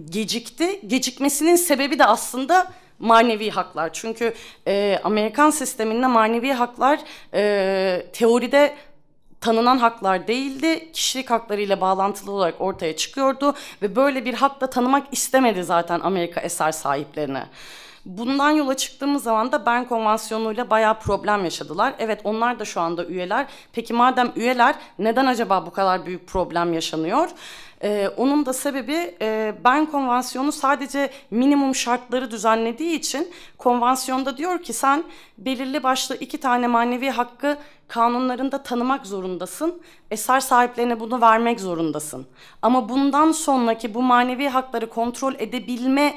gecikti. Gecikmesinin sebebi de aslında manevi haklar. Çünkü e, Amerikan sisteminde manevi haklar e, teoride tanınan haklar değildi. Kişilik haklarıyla bağlantılı olarak ortaya çıkıyordu ve böyle bir hakla tanımak istemedi zaten Amerika eser sahiplerini. Bundan yola çıktığımız zaman da Bern Konvansiyonu'yla bayağı problem yaşadılar. Evet onlar da şu anda üyeler. Peki madem üyeler neden acaba bu kadar büyük problem yaşanıyor? E, onun da sebebi e, ben konvansiyonu sadece minimum şartları düzenlediği için konvansiyonda diyor ki sen belirli başlı iki tane manevi hakkı kanunlarında tanımak zorundasın. Eser sahiplerine bunu vermek zorundasın. Ama bundan sonraki bu manevi hakları kontrol edebilme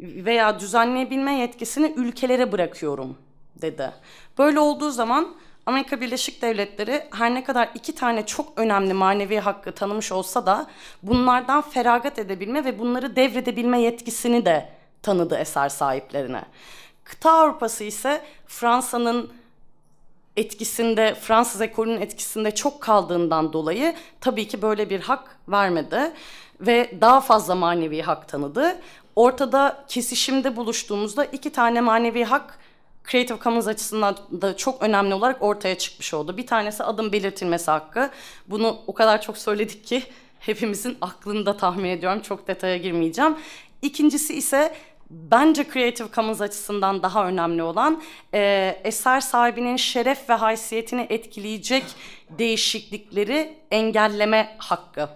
veya düzenleyebilme yetkisini ülkelere bırakıyorum dedi. Böyle olduğu zaman Amerika Birleşik Devletleri her ne kadar iki tane çok önemli manevi hakkı tanımış olsa da bunlardan feragat edebilme ve bunları devredebilme yetkisini de tanıdı eser sahiplerine. Kıta Avrupası ise Fransa'nın etkisinde, Fransız ekolünün etkisinde çok kaldığından dolayı tabii ki böyle bir hak vermedi ve daha fazla manevi hak tanıdı. Ortada kesişimde buluştuğumuzda iki tane manevi hak Creative Commons açısından da çok önemli olarak ortaya çıkmış oldu. Bir tanesi adım belirtilmesi hakkı. Bunu o kadar çok söyledik ki hepimizin aklında tahmin ediyorum. Çok detaya girmeyeceğim. İkincisi ise bence Creative Commons açısından daha önemli olan e, eser sahibinin şeref ve haysiyetini etkileyecek değişiklikleri engelleme hakkı.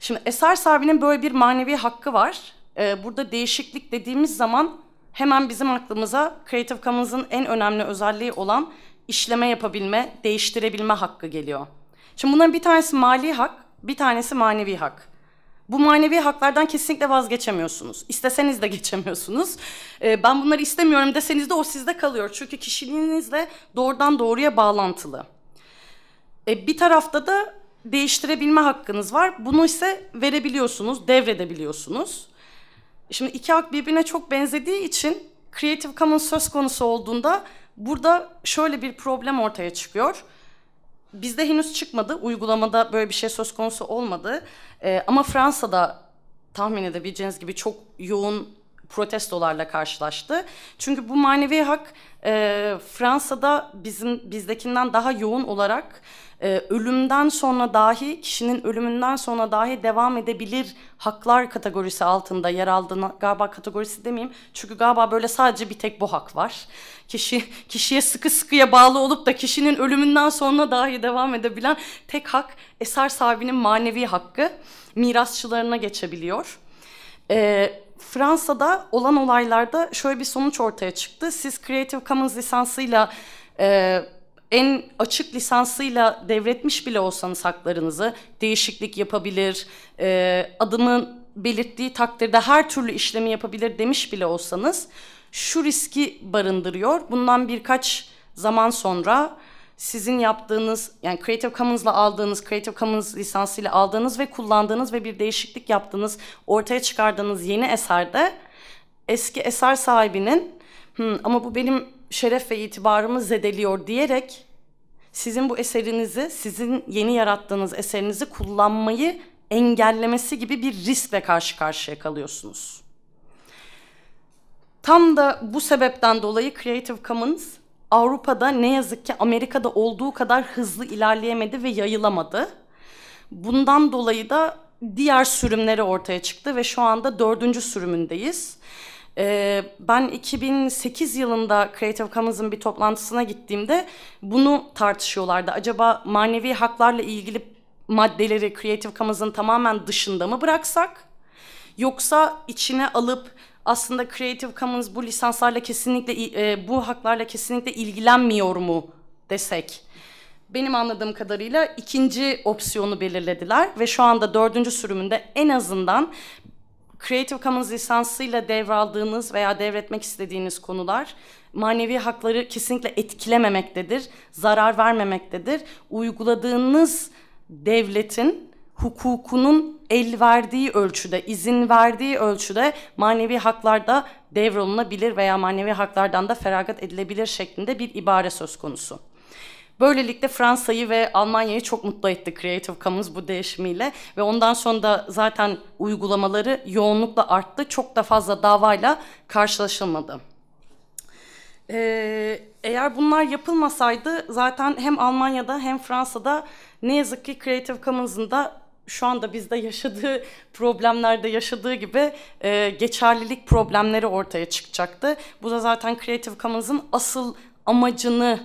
Şimdi eser sahibinin böyle bir manevi hakkı var. E, burada değişiklik dediğimiz zaman hemen bizim aklımıza Creative Commons'ın en önemli özelliği olan işleme yapabilme, değiştirebilme hakkı geliyor. Şimdi bunların bir tanesi mali hak, bir tanesi manevi hak. Bu manevi haklardan kesinlikle vazgeçemiyorsunuz. İsteseniz de geçemiyorsunuz. Ee, ben bunları istemiyorum deseniz de o sizde kalıyor. Çünkü kişiliğinizle doğrudan doğruya bağlantılı. Ee, bir tarafta da değiştirebilme hakkınız var. Bunu ise verebiliyorsunuz, devredebiliyorsunuz. Şimdi iki hak birbirine çok benzediği için Creative Commons söz konusu olduğunda burada şöyle bir problem ortaya çıkıyor. Bizde henüz çıkmadı, uygulamada böyle bir şey söz konusu olmadı. Ee, ama Fransa'da tahmin edebileceğiniz gibi çok yoğun protestolarla karşılaştı. Çünkü bu manevi hak e, Fransa'da bizim bizdekinden daha yoğun olarak e, ölümden sonra dahi kişinin ölümünden sonra dahi devam edebilir haklar kategorisi altında yer aldığına galiba kategorisi demeyeyim. Çünkü galiba böyle sadece bir tek bu hak var. Kişi kişiye sıkı sıkıya bağlı olup da kişinin ölümünden sonra dahi devam edebilen tek hak eser sahibinin manevi hakkı mirasçılarına geçebiliyor. E, Fransa'da olan olaylarda şöyle bir sonuç ortaya çıktı. Siz Creative Commons lisansıyla e, en açık lisansıyla devretmiş bile olsanız haklarınızı değişiklik yapabilir, e, adımın belirttiği takdirde her türlü işlemi yapabilir demiş bile olsanız şu riski barındırıyor. Bundan birkaç zaman sonra sizin yaptığınız yani Creative Commons'la aldığınız, Creative Commons lisansıyla aldığınız ve kullandığınız ve bir değişiklik yaptığınız, ortaya çıkardığınız yeni eserde eski eser sahibinin ama bu benim şeref ve itibarımı zedeliyor diyerek sizin bu eserinizi, sizin yeni yarattığınız eserinizi kullanmayı engellemesi gibi bir riskle karşı karşıya kalıyorsunuz. Tam da bu sebepten dolayı Creative Commons Avrupa'da ne yazık ki Amerika'da olduğu kadar hızlı ilerleyemedi ve yayılamadı. Bundan dolayı da diğer sürümleri ortaya çıktı ve şu anda dördüncü sürümündeyiz. Ee, ben 2008 yılında Creative Commons'ın bir toplantısına gittiğimde bunu tartışıyorlardı. Acaba manevi haklarla ilgili maddeleri Creative Commons'ın tamamen dışında mı bıraksak? Yoksa içine alıp aslında Creative Commons bu lisanslarla kesinlikle e, bu haklarla kesinlikle ilgilenmiyor mu desek? Benim anladığım kadarıyla ikinci opsiyonu belirlediler ve şu anda dördüncü sürümünde en azından Creative Commons lisansıyla devraldığınız veya devretmek istediğiniz konular manevi hakları kesinlikle etkilememektedir, zarar vermemektedir. Uyguladığınız devletin hukukunun el verdiği ölçüde, izin verdiği ölçüde manevi haklarda devrolunabilir veya manevi haklardan da feragat edilebilir şeklinde bir ibare söz konusu. Böylelikle Fransa'yı ve Almanya'yı çok mutlu etti Creative Commons bu değişimiyle ve ondan sonra da zaten uygulamaları yoğunlukla arttı. Çok da fazla davayla karşılaşılmadı. Ee, eğer bunlar yapılmasaydı zaten hem Almanya'da hem Fransa'da ne yazık ki Creative Commons'ın da şu anda bizde yaşadığı problemlerde yaşadığı gibi e, geçerlilik problemleri ortaya çıkacaktı. Bu da zaten Creative Commons'ın asıl amacını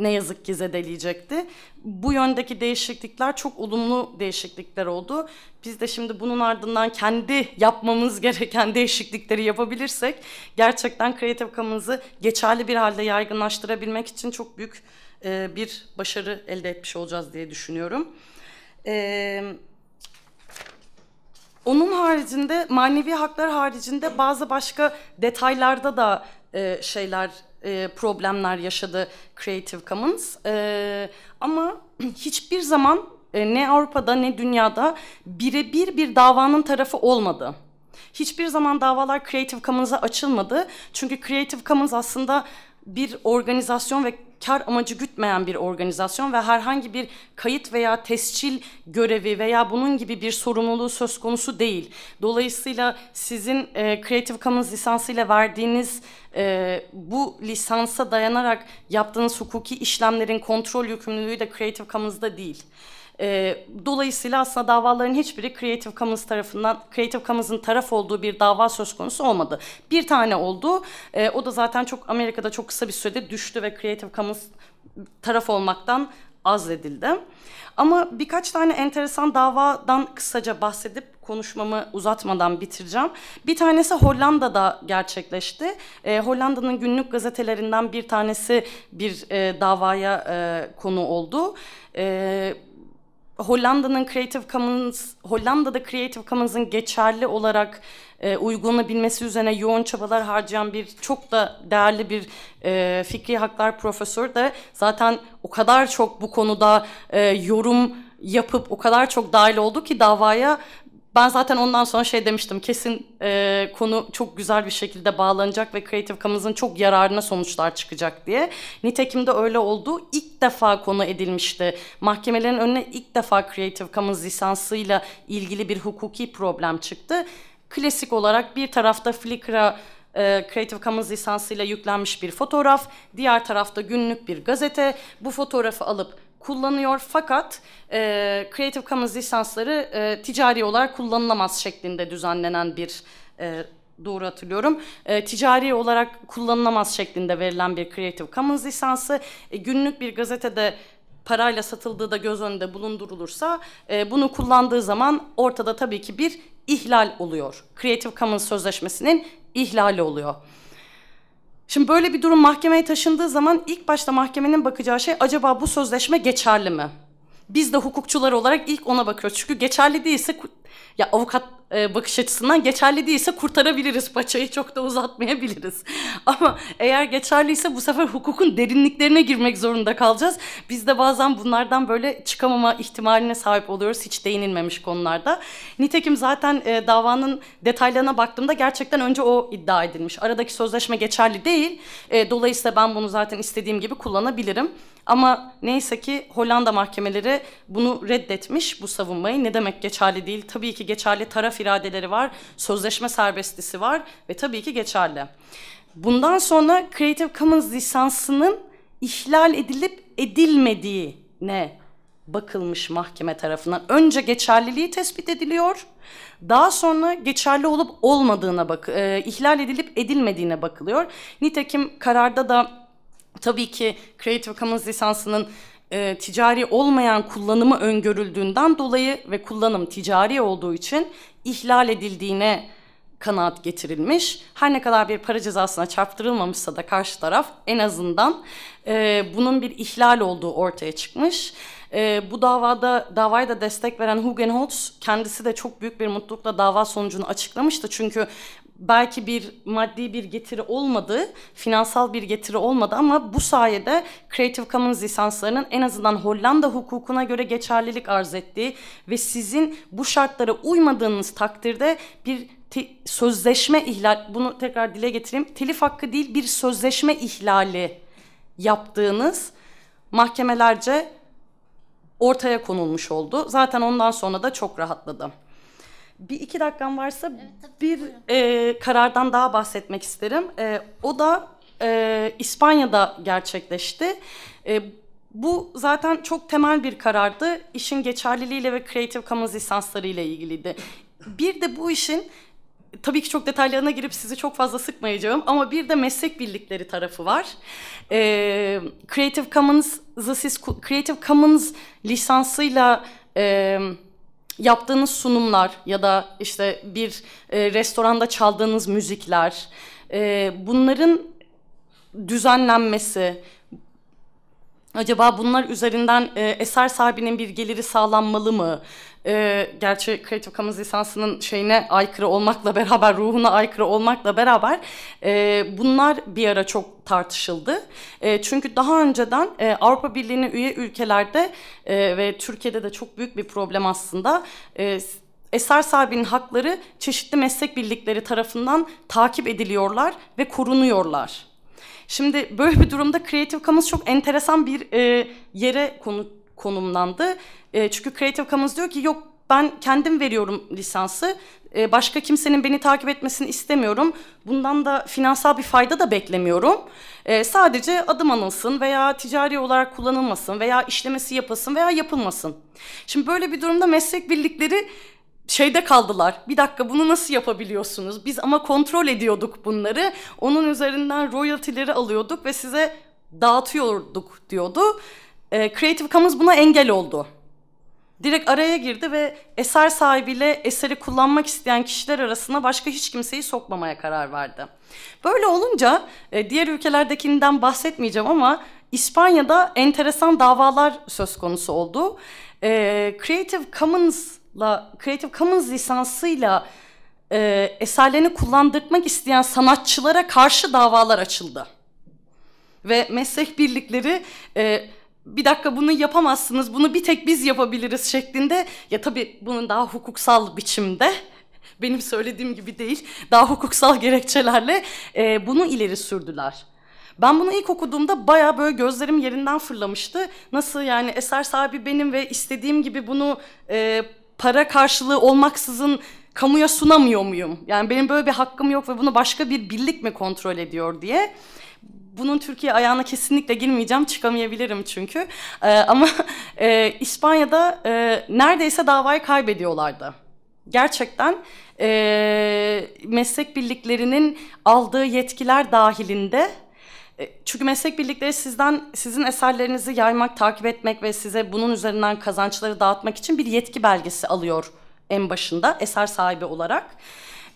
ne yazık ki zedeleyecekti. Bu yöndeki değişiklikler çok olumlu değişiklikler oldu. Biz de şimdi bunun ardından kendi yapmamız gereken değişiklikleri yapabilirsek gerçekten kreatif Commons'ı geçerli bir halde yaygınlaştırabilmek için çok büyük e, bir başarı elde etmiş olacağız diye düşünüyorum. Eee onun haricinde manevi haklar haricinde bazı başka detaylarda da e, şeyler e, problemler yaşadı Creative Commons. E, ama hiçbir zaman e, ne Avrupa'da ne dünyada birebir bir davanın tarafı olmadı. Hiçbir zaman davalar Creative Commons'a açılmadı. Çünkü Creative Commons aslında bir organizasyon ve kar amacı gütmeyen bir organizasyon ve herhangi bir kayıt veya tescil görevi veya bunun gibi bir sorumluluğu söz konusu değil. Dolayısıyla sizin e, Creative Commons lisansıyla verdiğiniz e, bu lisansa dayanarak yaptığınız hukuki işlemlerin kontrol yükümlülüğü de Creative Commons'da değil. E, dolayısıyla aslında davaların hiçbiri Creative Commons tarafından, Creative Commons'ın taraf olduğu bir dava söz konusu olmadı. Bir tane oldu. E, o da zaten çok Amerika'da çok kısa bir sürede düştü ve Creative Commons taraf olmaktan azledildi. Ama birkaç tane enteresan davadan kısaca bahsedip konuşmamı uzatmadan bitireceğim. Bir tanesi Hollanda'da gerçekleşti. E, Hollanda'nın günlük gazetelerinden bir tanesi bir e, davaya e, konu oldu. E, Hollanda'nın Creative Commons, Hollanda'da Creative Commons'ın geçerli olarak e, uygulanabilmesi üzerine yoğun çabalar harcayan bir çok da değerli bir e, fikri haklar profesörü de zaten o kadar çok bu konuda e, yorum yapıp o kadar çok dahil oldu ki davaya ben zaten ondan sonra şey demiştim kesin e, konu çok güzel bir şekilde bağlanacak ve Creative Commons'ın çok yararına sonuçlar çıkacak diye. Nitekim de öyle oldu. İlk defa konu edilmişti. Mahkemelerin önüne ilk defa Creative Commons lisansıyla ilgili bir hukuki problem çıktı. Klasik olarak bir tarafta Flickr'a e, Creative Commons lisansıyla yüklenmiş bir fotoğraf, diğer tarafta günlük bir gazete. Bu fotoğrafı alıp kullanıyor fakat e, Creative Commons lisansları e, ticari olarak kullanılamaz şeklinde düzenlenen bir e, doğru hatırlıyorum. E, ticari olarak kullanılamaz şeklinde verilen bir Creative Commons lisansı e, günlük bir gazetede parayla satıldığı da göz önünde bulundurulursa e, bunu kullandığı zaman ortada tabii ki bir ihlal oluyor. Creative Commons sözleşmesinin ihlali oluyor. Şimdi böyle bir durum mahkemeye taşındığı zaman ilk başta mahkemenin bakacağı şey acaba bu sözleşme geçerli mi? biz de hukukçular olarak ilk ona bakıyoruz. Çünkü geçerli değilse ya avukat e, bakış açısından geçerli değilse kurtarabiliriz paçayı çok da uzatmayabiliriz. Ama eğer geçerliyse bu sefer hukukun derinliklerine girmek zorunda kalacağız. Biz de bazen bunlardan böyle çıkamama ihtimaline sahip oluyoruz hiç değinilmemiş konularda. Nitekim zaten e, davanın detaylarına baktığımda gerçekten önce o iddia edilmiş. Aradaki sözleşme geçerli değil. E, dolayısıyla ben bunu zaten istediğim gibi kullanabilirim. Ama neyse ki Hollanda mahkemeleri bunu reddetmiş bu savunmayı. Ne demek geçerli değil? Tabii ki geçerli taraf iradeleri var, sözleşme serbestisi var ve tabii ki geçerli. Bundan sonra Creative Commons lisansının ihlal edilip edilmediği ne bakılmış mahkeme tarafından. Önce geçerliliği tespit ediliyor. Daha sonra geçerli olup olmadığına bak, e, ihlal edilip edilmediğine bakılıyor. Nitekim kararda da Tabii ki Creative Commons lisansının e, ticari olmayan kullanımı öngörüldüğünden dolayı ve kullanım ticari olduğu için ihlal edildiğine kanaat getirilmiş. Her ne kadar bir para cezasına çarptırılmamışsa da karşı taraf en azından e, bunun bir ihlal olduğu ortaya çıkmış. E, bu davada davayı da destek veren Hugenholz kendisi de çok büyük bir mutlulukla dava sonucunu açıklamıştı. Çünkü belki bir maddi bir getiri olmadı, finansal bir getiri olmadı ama bu sayede Creative Commons lisanslarının en azından Hollanda hukukuna göre geçerlilik arz ettiği ve sizin bu şartlara uymadığınız takdirde bir sözleşme ihlal bunu tekrar dile getireyim. Telif hakkı değil bir sözleşme ihlali yaptığınız mahkemelerce ortaya konulmuş oldu. Zaten ondan sonra da çok rahatladım. Bir iki dakikam varsa evet, bir e, karardan daha bahsetmek isterim. E, o da e, İspanya'da gerçekleşti. E, bu zaten çok temel bir karardı. İşin geçerliliğiyle ve Creative Commons lisanslarıyla ilgiliydi. Bir de bu işin tabii ki çok detaylarına girip sizi çok fazla sıkmayacağım ama bir de meslek birlikleri tarafı var. Ee, Creative Commons, siz Creative Commons lisansıyla e, yaptığınız sunumlar ya da işte bir e, restoranda çaldığınız müzikler, e, bunların düzenlenmesi, Acaba bunlar üzerinden e, eser sahibinin bir geliri sağlanmalı mı? E, gerçi Creative Commons lisansının şeyine aykırı olmakla beraber, ruhuna aykırı olmakla beraber e, bunlar bir ara çok tartışıldı. E, çünkü daha önceden e, Avrupa Birliği'nin üye ülkelerde e, ve Türkiye'de de çok büyük bir problem aslında. E, eser sahibinin hakları çeşitli meslek birlikleri tarafından takip ediliyorlar ve korunuyorlar. Şimdi böyle bir durumda Creative Commons çok enteresan bir e, yere konu, konumlandı. E, çünkü Creative Commons diyor ki yok ben kendim veriyorum lisansı. E, başka kimsenin beni takip etmesini istemiyorum. Bundan da finansal bir fayda da beklemiyorum. E, sadece adım anılsın veya ticari olarak kullanılmasın veya işlemesi yapasın veya yapılmasın. Şimdi böyle bir durumda meslek birlikleri şeyde kaldılar. Bir dakika bunu nasıl yapabiliyorsunuz? Biz ama kontrol ediyorduk bunları. Onun üzerinden royalty'leri alıyorduk ve size dağıtıyorduk diyordu. E, Creative Commons buna engel oldu. Direkt araya girdi ve eser sahibiyle eseri kullanmak isteyen kişiler arasına başka hiç kimseyi sokmamaya karar verdi. Böyle olunca e, diğer ülkelerdekinden bahsetmeyeceğim ama İspanya'da enteresan davalar söz konusu oldu. E, Creative Commons la Creative Commons lisansıyla e, eserlerini kullandırmak isteyen sanatçılara karşı davalar açıldı. Ve meslek birlikleri e, bir dakika bunu yapamazsınız, bunu bir tek biz yapabiliriz şeklinde. Ya tabii bunun daha hukuksal biçimde, benim söylediğim gibi değil, daha hukuksal gerekçelerle e, bunu ileri sürdüler. Ben bunu ilk okuduğumda baya böyle gözlerim yerinden fırlamıştı. Nasıl yani eser sahibi benim ve istediğim gibi bunu e, para karşılığı olmaksızın kamuya sunamıyor muyum? Yani benim böyle bir hakkım yok ve bunu başka bir birlik mi kontrol ediyor diye. Bunun Türkiye ayağına kesinlikle girmeyeceğim, çıkamayabilirim çünkü. Ee, ama e, İspanya'da e, neredeyse davayı kaybediyorlardı. Gerçekten e, meslek birliklerinin aldığı yetkiler dahilinde e, çünkü meslek birlikleri sizden sizin eserlerinizi yaymak, takip etmek ve size bunun üzerinden kazançları dağıtmak için bir yetki belgesi alıyor en başında eser sahibi olarak.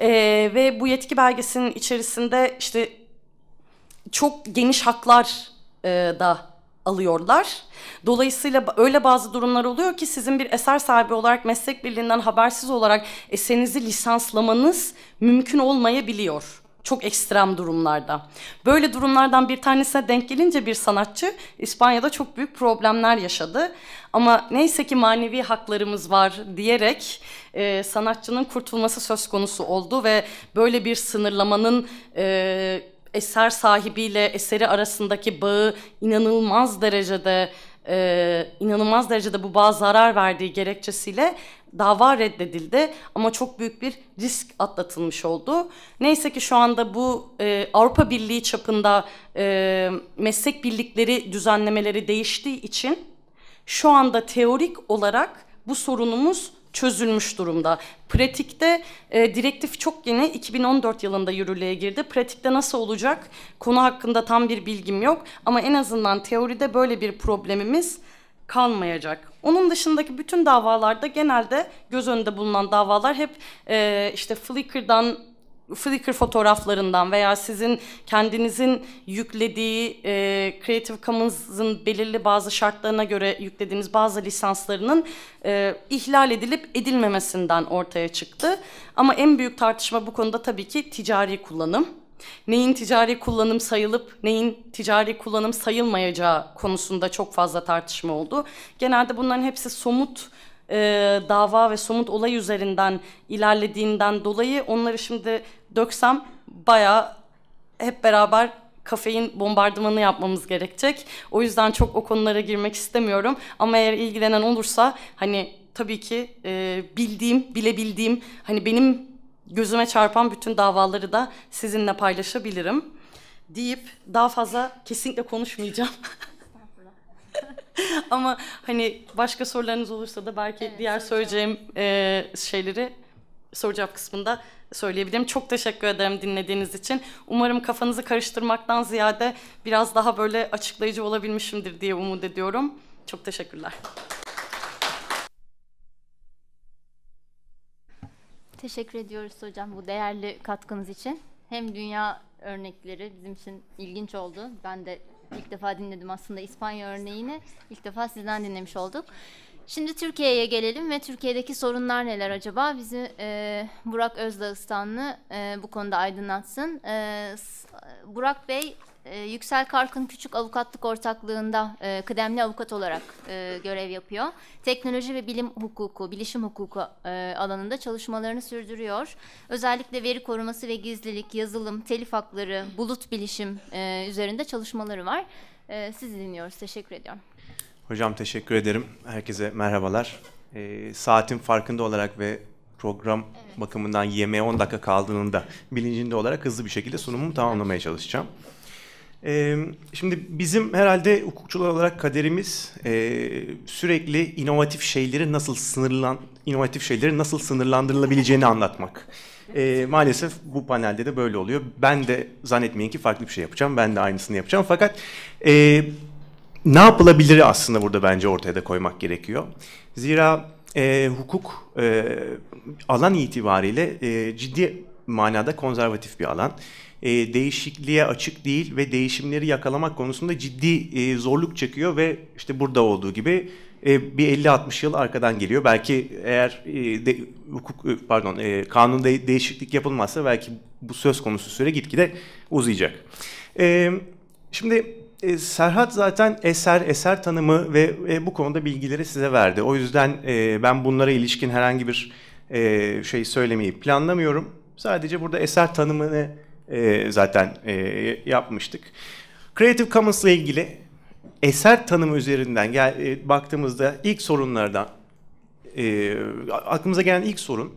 Ee, ve bu yetki belgesinin içerisinde işte çok geniş haklar e, da alıyorlar. Dolayısıyla öyle bazı durumlar oluyor ki sizin bir eser sahibi olarak meslek birliğinden habersiz olarak eserinizi lisanslamanız mümkün olmayabiliyor. Çok ekstrem durumlarda. Böyle durumlardan bir tanesine denk gelince bir sanatçı İspanya'da çok büyük problemler yaşadı. Ama neyse ki manevi haklarımız var diyerek e, sanatçının kurtulması söz konusu oldu ve böyle bir sınırlamanın e, eser sahibiyle eseri arasındaki bağı inanılmaz derecede e, inanılmaz derecede bu bağa zarar verdiği gerekçesiyle Dava reddedildi ama çok büyük bir risk atlatılmış oldu. Neyse ki şu anda bu e, Avrupa Birliği çapında e, meslek birlikleri düzenlemeleri değiştiği için şu anda teorik olarak bu sorunumuz çözülmüş durumda. Pratikte e, direktif çok yeni 2014 yılında yürürlüğe girdi. Pratikte nasıl olacak konu hakkında tam bir bilgim yok ama en azından teoride böyle bir problemimiz kalmayacak. Onun dışındaki bütün davalarda genelde göz önünde bulunan davalar hep e, işte Flickr'dan Flickr fotoğraflarından veya sizin kendinizin yüklediği e, Creative Commons'ın belirli bazı şartlarına göre yüklediğiniz bazı lisanslarının e, ihlal edilip edilmemesinden ortaya çıktı. Ama en büyük tartışma bu konuda tabii ki ticari kullanım. Neyin ticari kullanım sayılıp neyin ticari kullanım sayılmayacağı konusunda çok fazla tartışma oldu. Genelde bunların hepsi somut e, dava ve somut olay üzerinden ilerlediğinden dolayı onları şimdi döksem baya hep beraber kafein bombardımanı yapmamız gerekecek. O yüzden çok o konulara girmek istemiyorum. Ama eğer ilgilenen olursa hani tabii ki e, bildiğim, bilebildiğim hani benim gözüme çarpan bütün davaları da sizinle paylaşabilirim deyip daha fazla kesinlikle konuşmayacağım. Ama hani başka sorularınız olursa da belki evet, diğer söyleyeceğim e, şeyleri soru cevap kısmında söyleyebilirim. Çok teşekkür ederim dinlediğiniz için. Umarım kafanızı karıştırmaktan ziyade biraz daha böyle açıklayıcı olabilmişimdir diye umut ediyorum. Çok teşekkürler. Teşekkür ediyoruz hocam bu değerli katkınız için. Hem dünya örnekleri bizim için ilginç oldu. Ben de ilk defa dinledim aslında İspanya örneğini. İlk defa sizden dinlemiş olduk. Şimdi Türkiye'ye gelelim ve Türkiye'deki sorunlar neler acaba? Bizi e, Burak Özdağıstanlı e, bu konuda aydınlatsın. E, Burak Bey e, Yüksel Karkın Küçük Avukatlık Ortaklığı'nda e, kıdemli avukat olarak e, görev yapıyor. Teknoloji ve bilim hukuku, bilişim hukuku e, alanında çalışmalarını sürdürüyor. Özellikle veri koruması ve gizlilik, yazılım, telif hakları, bulut bilişim e, üzerinde çalışmaları var. E, sizi dinliyoruz. Teşekkür ediyorum. Hocam teşekkür ederim. Herkese merhabalar. E, saatin farkında olarak ve program evet. bakımından yemeğe 10 dakika kaldığında bilincinde olarak hızlı bir şekilde sunumumu tamamlamaya çalışacağım. Ee, şimdi bizim herhalde hukukçular olarak kaderimiz e, sürekli inovatif şeyleri nasıl sınırlan inovatif şeyleri nasıl sınırlandırılabileceğini anlatmak. E, maalesef bu panelde de böyle oluyor. Ben de zannetmeyin ki farklı bir şey yapacağım. Ben de aynısını yapacağım. Fakat e, ne yapılabilir aslında burada bence ortaya da koymak gerekiyor. Zira e, hukuk e, alan itibariyle e, ciddi manada konservatif bir alan e, değişikliğe açık değil ve değişimleri yakalamak konusunda ciddi e, zorluk çekiyor ve işte burada olduğu gibi e, bir 50-60 yıl arkadan geliyor. Belki eğer e, de, hukuk e, pardon e, kanunda değişiklik yapılmazsa belki bu söz konusu süre gitgide uzayacak. E, şimdi e, Serhat zaten eser, eser tanımı ve e, bu konuda bilgileri size verdi. O yüzden e, ben bunlara ilişkin herhangi bir e, şey söylemeyi planlamıyorum. Sadece burada eser tanımını e, zaten e, yapmıştık. Creative Commons ile ilgili eser tanımı üzerinden gel, e, baktığımızda ilk sorunlardan e, aklımıza gelen ilk sorun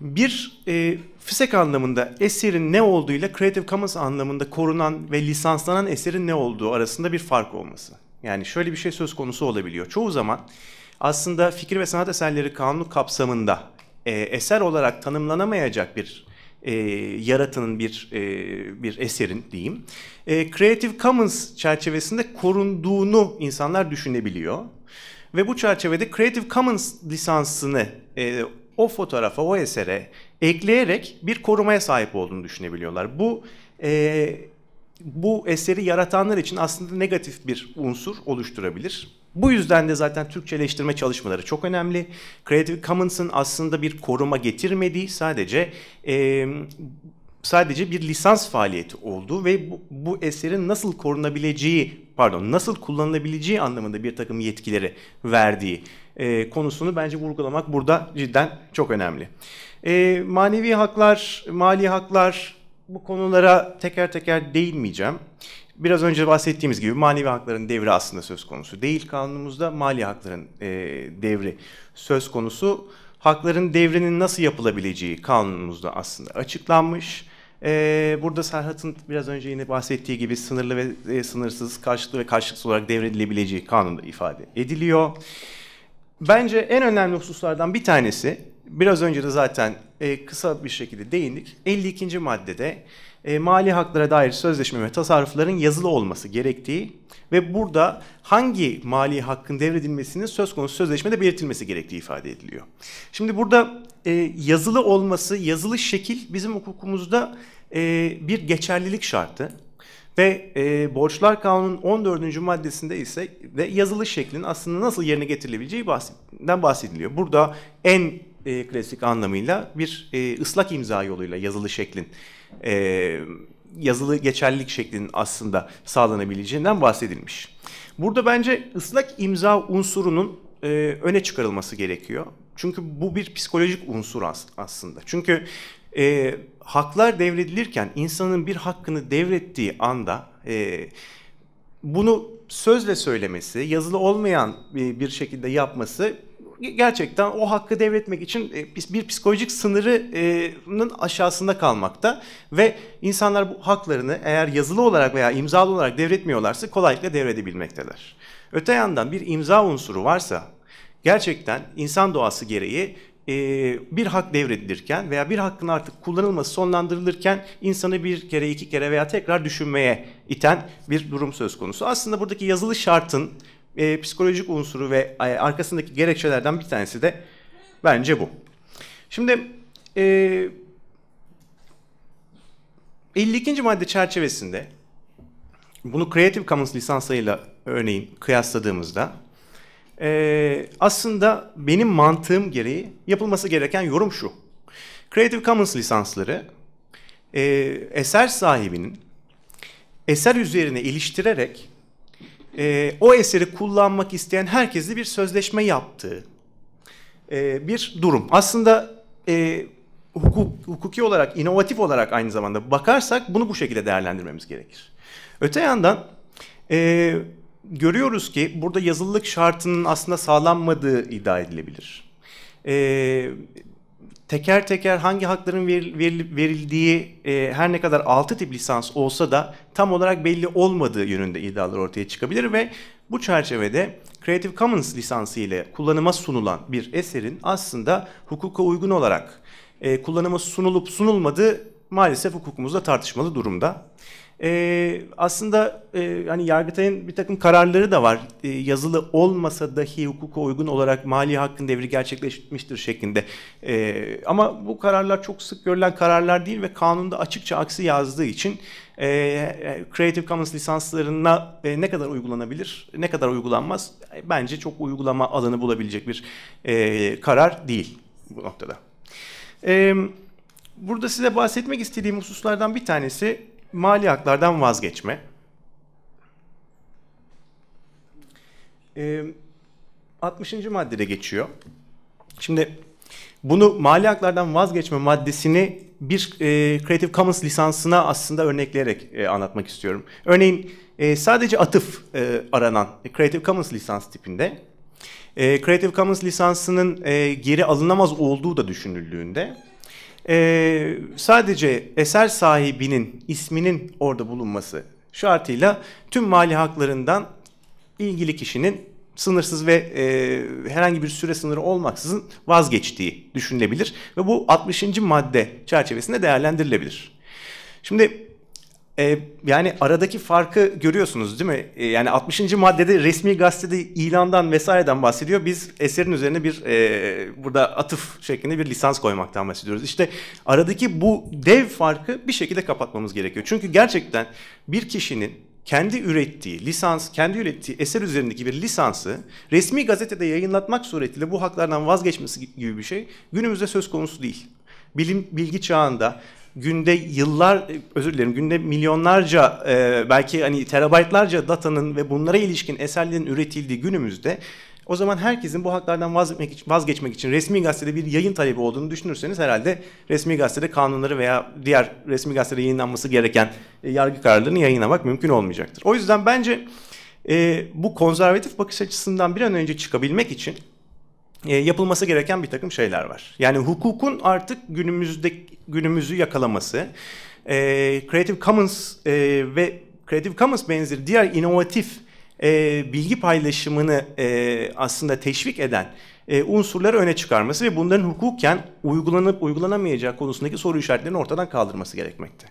bir e, fisek anlamında eserin ne olduğuyla Creative Commons anlamında korunan ve lisanslanan eserin ne olduğu arasında bir fark olması. Yani şöyle bir şey söz konusu olabiliyor. Çoğu zaman aslında fikir ve sanat eserleri kanunu kapsamında e, eser olarak tanımlanamayacak bir e, yaratının bir e, bir eserin diyeyim. E, Creative Commons çerçevesinde korunduğunu insanlar düşünebiliyor. Ve bu çerçevede Creative Commons lisansını e, o fotoğrafa, o esere ekleyerek bir korumaya sahip olduğunu düşünebiliyorlar. Bu e, bu eseri yaratanlar için aslında negatif bir unsur oluşturabilir. Bu yüzden de zaten Türkçeleştirme çalışmaları çok önemli. Creative Commons'ın aslında bir koruma getirmediği sadece e, sadece bir lisans faaliyeti olduğu ve bu, bu eserin nasıl korunabileceği pardon nasıl kullanılabileceği anlamında bir takım yetkileri verdiği e, konusunu bence vurgulamak burada cidden çok önemli. E, manevi haklar, mali haklar bu konulara teker teker değinmeyeceğim. Biraz önce bahsettiğimiz gibi manevi hakların devri aslında söz konusu değil kanunumuzda. Mali hakların e, devri söz konusu. Hakların devrinin nasıl yapılabileceği kanunumuzda aslında açıklanmış. E, burada Serhat'ın biraz önce yine bahsettiği gibi sınırlı ve e, sınırsız, karşılıklı ve karşılıksız olarak devredilebileceği kanunda ifade ediliyor. Bence en önemli hususlardan bir tanesi, biraz önce de zaten e, kısa bir şekilde değindik. 52. maddede e, mali haklara dair sözleşme ve tasarrufların yazılı olması gerektiği ve burada hangi mali hakkın devredilmesinin söz konusu sözleşmede belirtilmesi gerektiği ifade ediliyor. Şimdi burada e, yazılı olması, yazılı şekil bizim hukukumuzda e, bir geçerlilik şartı. Ve e, Borçlar Kanunu'nun 14. maddesinde ise ve yazılı şeklin aslında nasıl yerine getirilebileceği bahsedinden bahsediliyor. Burada en e, klasik anlamıyla bir e, ıslak imza yoluyla yazılı şeklin e, yazılı geçerlilik şeklinin aslında sağlanabileceğinden bahsedilmiş. Burada bence ıslak imza unsurunun e, öne çıkarılması gerekiyor. Çünkü bu bir psikolojik unsur as- aslında. Çünkü e, haklar devredilirken insanın bir hakkını devrettiği anda e, bunu sözle söylemesi, yazılı olmayan bir şekilde yapması gerçekten o hakkı devretmek için e, bir psikolojik sınırının aşağısında kalmakta ve insanlar bu haklarını eğer yazılı olarak veya imzalı olarak devretmiyorlarsa kolaylıkla devredebilmektedir. Öte yandan bir imza unsuru varsa gerçekten insan doğası gereği e, bir hak devredilirken veya bir hakkın artık kullanılması sonlandırılırken insanı bir kere iki kere veya tekrar düşünmeye iten bir durum söz konusu. Aslında buradaki yazılı şartın e, psikolojik unsuru ve e, arkasındaki gerekçelerden bir tanesi de bence bu. Şimdi e, 52. madde çerçevesinde bunu Creative Commons lisansıyla örneğin kıyasladığımızda e, aslında benim mantığım gereği yapılması gereken yorum şu. Creative Commons lisansları e, eser sahibinin eser üzerine iliştirerek e, o eseri kullanmak isteyen herkesle bir sözleşme yaptığı e, ee, bir durum. Aslında e, hukuk, hukuki olarak, inovatif olarak aynı zamanda bakarsak bunu bu şekilde değerlendirmemiz gerekir. Öte yandan e, görüyoruz ki burada yazılılık şartının aslında sağlanmadığı iddia edilebilir. E, teker teker hangi hakların verildiği e, her ne kadar 6 tip lisans olsa da tam olarak belli olmadığı yönünde iddialar ortaya çıkabilir ve bu çerçevede Creative Commons lisansı ile kullanıma sunulan bir eserin aslında hukuka uygun olarak e, kullanıma sunulup sunulmadığı maalesef hukukumuzda tartışmalı durumda e, aslında e, hani Yargıtay'ın bir takım kararları da var. E, yazılı olmasa dahi hukuka uygun olarak mali hakkın devri gerçekleşmiştir şeklinde. E, ama bu kararlar çok sık görülen kararlar değil ve kanunda açıkça aksi yazdığı için e, Creative Commons lisanslarına e, ne kadar uygulanabilir, ne kadar uygulanmaz e, bence çok uygulama alanı bulabilecek bir e, karar değil bu noktada. Evet. Burada size bahsetmek istediğim hususlardan bir tanesi mali haklardan vazgeçme. E, ee, 60. maddede geçiyor. Şimdi bunu mali haklardan vazgeçme maddesini bir e, Creative Commons lisansına aslında örnekleyerek e, anlatmak istiyorum. Örneğin e, sadece atıf e, aranan Creative Commons lisans tipinde e, Creative Commons lisansının e, geri alınamaz olduğu da düşünüldüğünde e, sadece eser sahibinin isminin orada bulunması şartıyla tüm mali haklarından ilgili kişinin sınırsız ve e, herhangi bir süre sınırı olmaksızın vazgeçtiği düşünülebilir ve bu 60. madde çerçevesinde değerlendirilebilir. Şimdi e, yani aradaki farkı görüyorsunuz değil mi? E, yani 60. maddede resmi gazetede ilandan vesaireden bahsediyor. Biz eserin üzerine bir e, burada atıf şeklinde bir lisans koymaktan bahsediyoruz. İşte aradaki bu dev farkı bir şekilde kapatmamız gerekiyor. Çünkü gerçekten bir kişinin kendi ürettiği lisans, kendi ürettiği eser üzerindeki bir lisansı resmi gazetede yayınlatmak suretiyle bu haklardan vazgeçmesi gibi bir şey günümüzde söz konusu değil. Bilim bilgi çağında günde yıllar e, özür dilerim günde milyonlarca e, belki hani terabaytlarca datanın ve bunlara ilişkin eserlerin üretildiği günümüzde o zaman herkesin bu haklardan vazgeçmek için, vazgeçmek için resmi gazetede bir yayın talebi olduğunu düşünürseniz herhalde resmi gazetede kanunları veya diğer resmi gazetede yayınlanması gereken e, yargı kararlarını yayınlamak mümkün olmayacaktır. O yüzden bence e, bu konservatif bakış açısından bir an önce çıkabilmek için e, yapılması gereken bir takım şeyler var. Yani hukukun artık günümüzde günümüzü yakalaması. E, Creative Commons e, ve Creative Commons benzeri diğer inovatif e, bilgi paylaşımını e, aslında teşvik eden e, unsurları öne çıkarması ve bunların hukuken uygulanıp uygulanamayacağı konusundaki soru işaretlerini ortadan kaldırması gerekmekte.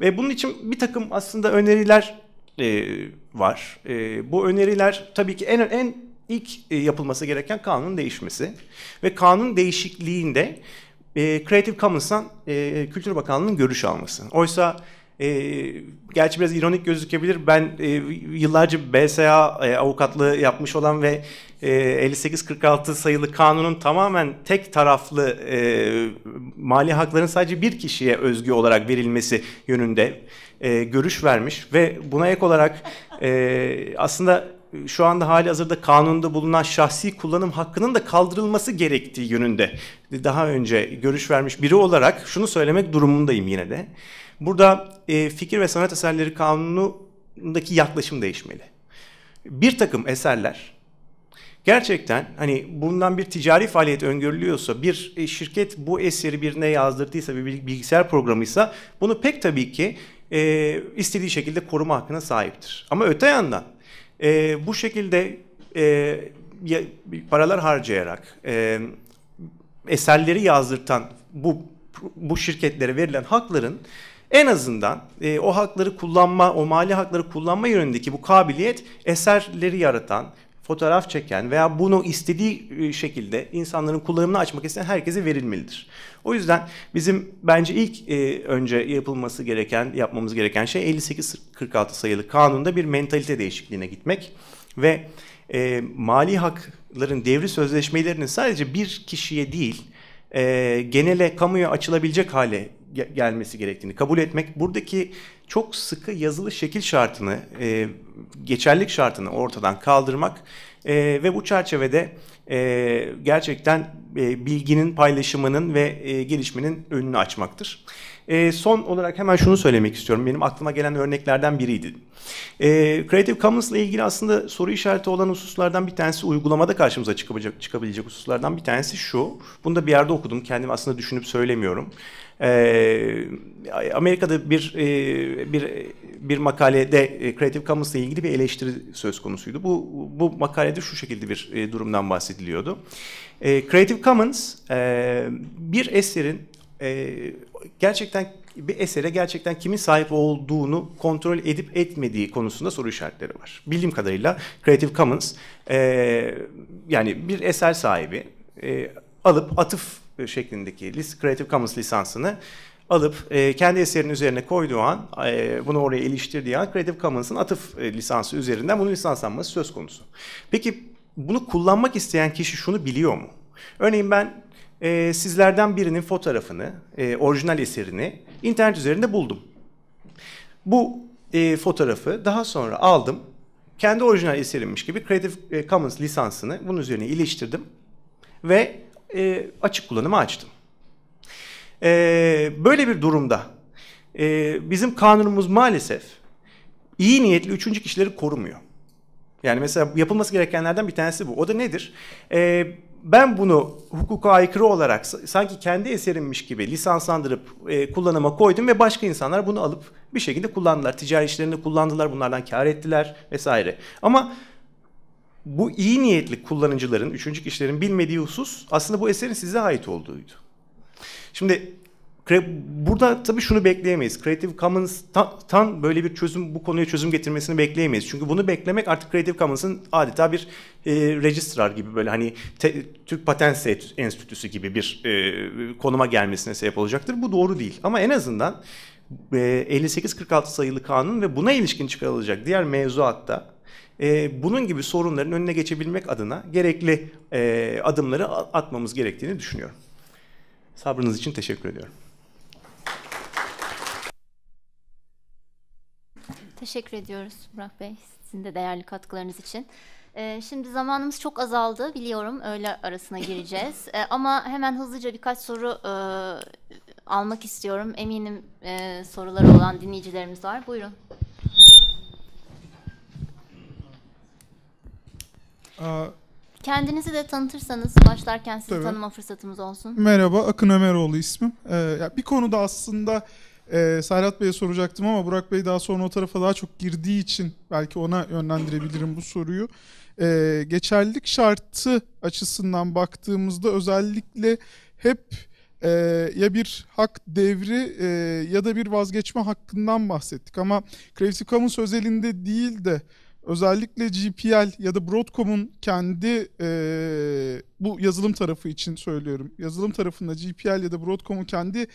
Ve bunun için bir takım aslında öneriler e, var. E, bu öneriler tabii ki en en ilk e, yapılması gereken kanun değişmesi ve kanun değişikliğinde e, Creative Commons'tan e, Kültür Bakanlığı'nın görüş alması. Oysa e, gerçi biraz ironik gözükebilir. Ben e, yıllarca BSA e, avukatlığı yapmış olan ve e, 5846 sayılı kanunun tamamen tek taraflı e, mali hakların sadece bir kişiye özgü olarak verilmesi yönünde e, görüş vermiş ve buna ek olarak e, aslında şu anda hali hazırda kanunda bulunan şahsi kullanım hakkının da kaldırılması gerektiği yönünde daha önce görüş vermiş biri olarak şunu söylemek durumundayım yine de. Burada e, fikir ve sanat eserleri kanunundaki yaklaşım değişmeli. Bir takım eserler gerçekten hani bundan bir ticari faaliyet öngörülüyorsa bir e, şirket bu eseri birine yazdırdıysa bir bilgisayar programıysa bunu pek tabii ki e, istediği şekilde koruma hakkına sahiptir. Ama öte yandan e, bu şekilde e, paralar harcayarak e, eserleri yazdırtan bu bu şirketlere verilen hakların en azından e, o hakları kullanma, o mali hakları kullanma yönündeki bu kabiliyet eserleri yaratan, fotoğraf çeken veya bunu istediği e, şekilde insanların kullanımını açmak isteyen herkese verilmelidir. O yüzden bizim bence ilk e, önce yapılması gereken, yapmamız gereken şey 58-46 sayılı kanunda bir mentalite değişikliğine gitmek ve e, mali hakların devri sözleşmelerinin sadece bir kişiye değil e, genele kamuya açılabilecek hale gelmesi gerektiğini kabul etmek. Buradaki çok sıkı yazılı şekil şartını, e, geçerlik şartını ortadan kaldırmak e, ve bu çerçevede e, gerçekten e, bilginin paylaşımının ve e, gelişmenin önünü açmaktır. E, son olarak hemen şunu söylemek istiyorum. Benim aklıma gelen örneklerden biriydi. E, Creative Commons ile ilgili aslında soru işareti olan hususlardan bir tanesi uygulamada karşımıza çıkabilecek, çıkabilecek hususlardan bir tanesi şu. Bunu da bir yerde okudum. Kendim aslında düşünüp söylemiyorum. Ee, Amerika'da bir e, bir bir makalede e, Creative Commons ile ilgili bir eleştiri söz konusuydu. Bu bu makalede şu şekilde bir e, durumdan bahsediliyordu. Creative Commons bir eserin gerçekten bir esere gerçekten kimin sahip olduğunu kontrol edip etmediği konusunda soru işaretleri var. Bildiğim kadarıyla Creative Commons yani bir eser sahibi alıp atıf şeklindeki Creative Commons lisansını alıp e, kendi eserinin üzerine koyduğu an, e, bunu oraya iliştirdiği an Creative Commons'ın atıf e, lisansı üzerinden bunun lisanslanması söz konusu. Peki bunu kullanmak isteyen kişi şunu biliyor mu? Örneğin ben e, sizlerden birinin fotoğrafını, e, orijinal eserini internet üzerinde buldum. Bu e, fotoğrafı daha sonra aldım. Kendi orijinal eserimmiş gibi Creative e, Commons lisansını bunun üzerine iliştirdim. Ve e, açık kullanıma açtım. E, böyle bir durumda e, bizim kanunumuz maalesef iyi niyetli üçüncü kişileri korumuyor. Yani mesela yapılması gerekenlerden bir tanesi bu. O da nedir? E, ben bunu hukuka aykırı olarak sanki kendi eserimmiş gibi lisanslandırıp e, kullanıma koydum ve başka insanlar bunu alıp bir şekilde kullandılar. Ticari işlerinde kullandılar, bunlardan kar ettiler vesaire. Ama bu iyi niyetli kullanıcıların, üçüncü kişilerin bilmediği husus aslında bu eserin size ait olduğuydu. Şimdi burada tabii şunu bekleyemeyiz. Creative Commons tan böyle bir çözüm, bu konuya çözüm getirmesini bekleyemeyiz. Çünkü bunu beklemek artık Creative Commons'ın adeta bir e, registrar gibi böyle hani te, Türk Patent Enstitüsü gibi bir e, konuma gelmesine sebep olacaktır. Bu doğru değil. Ama en azından e, 5846 sayılı kanun ve buna ilişkin çıkarılacak diğer mevzuatta ee, bunun gibi sorunların önüne geçebilmek adına gerekli e, adımları atmamız gerektiğini düşünüyorum. Sabrınız için teşekkür ediyorum. Teşekkür ediyoruz Burak Bey sizin de değerli katkılarınız için. Ee, şimdi zamanımız çok azaldı biliyorum öğle arasına gireceğiz ee, ama hemen hızlıca birkaç soru e, almak istiyorum. Eminim e, soruları olan dinleyicilerimiz var. Buyurun. Kendinizi de tanıtırsanız başlarken sizi Tabii. tanıma fırsatımız olsun. merhaba Akın Ömeroğlu ismim. Ee, ya bir konuda aslında e, Serhat Bey'e soracaktım ama Burak Bey daha sonra o tarafa daha çok girdiği için belki ona yönlendirebilirim bu soruyu. Ee, geçerlilik şartı açısından baktığımızda özellikle hep e, ya bir hak devri e, ya da bir vazgeçme hakkından bahsettik. Ama Creative Commons özelinde değil de Özellikle GPL ya da Broadcom'un kendi e, bu yazılım tarafı için söylüyorum. Yazılım tarafında GPL ya da Broadcom'un kendi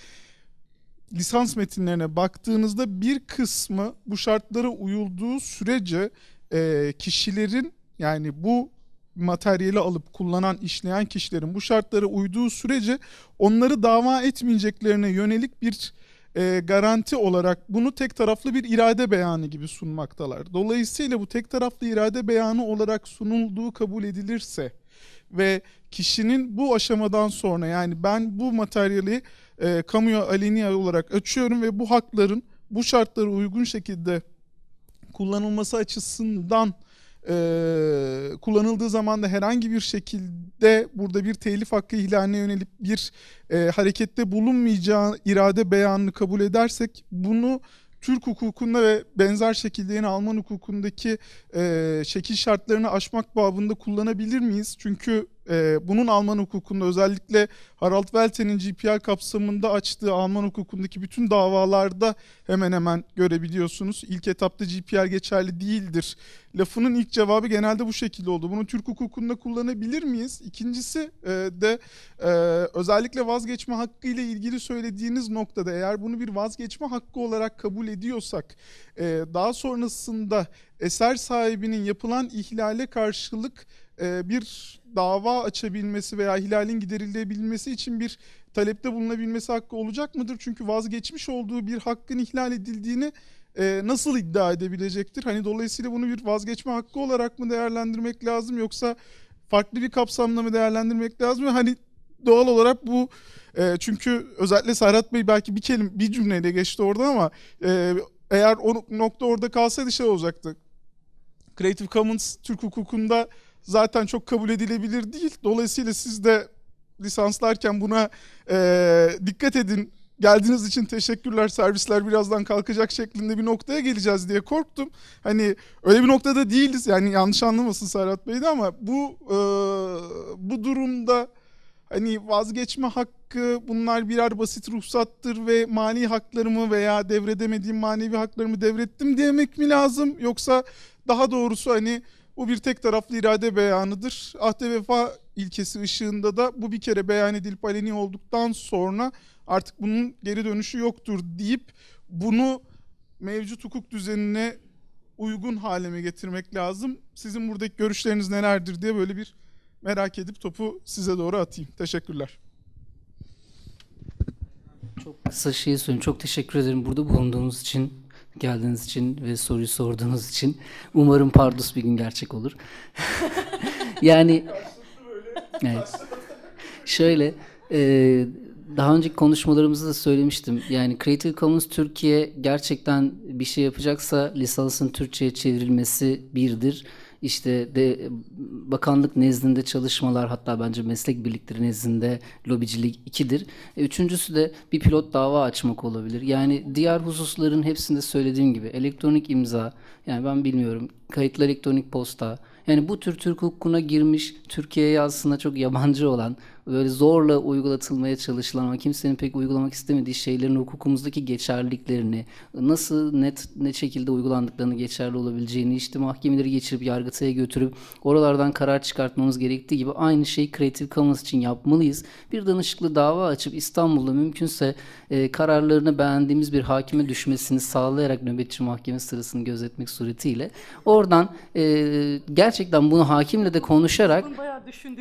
lisans metinlerine baktığınızda bir kısmı bu şartlara uyulduğu sürece e, kişilerin yani bu materyali alıp kullanan, işleyen kişilerin bu şartlara uyduğu sürece onları dava etmeyeceklerine yönelik bir e, garanti olarak bunu tek taraflı bir irade beyanı gibi sunmaktalar. Dolayısıyla bu tek taraflı irade beyanı olarak sunulduğu kabul edilirse ve kişinin bu aşamadan sonra yani ben bu materyali e, kamuya alinea olarak açıyorum ve bu hakların bu şartlara uygun şekilde kullanılması açısından e, kullanıldığı zaman da herhangi bir şekilde burada bir telif hakkı ihlaline yönelik bir e, harekette bulunmayacağı irade beyanını kabul edersek bunu Türk hukukunda ve benzer şekilde yine Alman hukukundaki e, şekil şartlarını aşmak babında kullanabilir miyiz? Çünkü e, bunun Alman hukukunda özellikle Harald Welten'in GPR kapsamında açtığı Alman hukukundaki bütün davalarda hemen hemen görebiliyorsunuz. İlk etapta GPR geçerli değildir. Lafının ilk cevabı genelde bu şekilde oldu. Bunu Türk hukukunda kullanabilir miyiz? İkincisi e, de e, özellikle vazgeçme hakkı ile ilgili söylediğiniz noktada eğer bunu bir vazgeçme hakkı olarak kabul ediyorsak e, daha sonrasında eser sahibinin yapılan ihlale karşılık e, bir dava açabilmesi veya ihlalin giderilebilmesi için bir talepte bulunabilmesi hakkı olacak mıdır? Çünkü vazgeçmiş olduğu bir hakkın ihlal edildiğini e, nasıl iddia edebilecektir? Hani dolayısıyla bunu bir vazgeçme hakkı olarak mı değerlendirmek lazım yoksa farklı bir kapsamla mı değerlendirmek lazım? Hani doğal olarak bu e, çünkü özellikle Serhat Bey belki bir kelim, bir cümleyle geçti orada ama e, eğer o nokta orada kalsaydı şey olacaktı. Creative Commons Türk hukukunda zaten çok kabul edilebilir değil. Dolayısıyla siz de lisanslarken buna e, dikkat edin. Geldiğiniz için teşekkürler. Servisler birazdan kalkacak şeklinde bir noktaya geleceğiz diye korktum. Hani öyle bir noktada değiliz. Yani yanlış anlamasın Serhat Bey de ama bu e, bu durumda hani vazgeçme hakkı bunlar birer basit ruhsattır ve mani haklarımı veya devredemediğim manevi haklarımı devrettim demek mi lazım yoksa daha doğrusu hani bu bir tek taraflı irade beyanıdır. Ahde vefa ilkesi ışığında da bu bir kere beyan edilip aleni olduktan sonra artık bunun geri dönüşü yoktur deyip bunu mevcut hukuk düzenine uygun hale mi getirmek lazım? Sizin buradaki görüşleriniz nelerdir diye böyle bir merak edip topu size doğru atayım. Teşekkürler. Çok kısa şey söyleyeyim. Çok teşekkür ederim burada bulunduğunuz için geldiğiniz için ve soruyu sorduğunuz için. Umarım Pardus bir gün gerçek olur. yani evet. şöyle e, daha önceki konuşmalarımızda da söylemiştim. Yani Creative Commons Türkiye gerçekten bir şey yapacaksa lisansın Türkçe'ye çevrilmesi birdir işte de bakanlık nezdinde çalışmalar hatta bence meslek birlikleri nezdinde lobicilik ikidir. E, üçüncüsü de bir pilot dava açmak olabilir. Yani diğer hususların hepsinde söylediğim gibi elektronik imza yani ben bilmiyorum kayıtlı elektronik posta yani bu tür Türk hukukuna girmiş Türkiye'ye aslında çok yabancı olan böyle zorla uygulatılmaya çalışılan ama kimsenin pek uygulamak istemediği şeylerin hukukumuzdaki geçerliliklerini, nasıl net ne şekilde uygulandıklarını geçerli olabileceğini, işte mahkemeleri geçirip yargıtaya götürüp oralardan karar çıkartmamız gerektiği gibi aynı şeyi Creative Commons için yapmalıyız. Bir danışıklı dava açıp İstanbul'da mümkünse e, kararlarını beğendiğimiz bir hakime düşmesini sağlayarak nöbetçi mahkeme sırasını gözetmek suretiyle oradan e, gerçekten bunu hakimle de konuşarak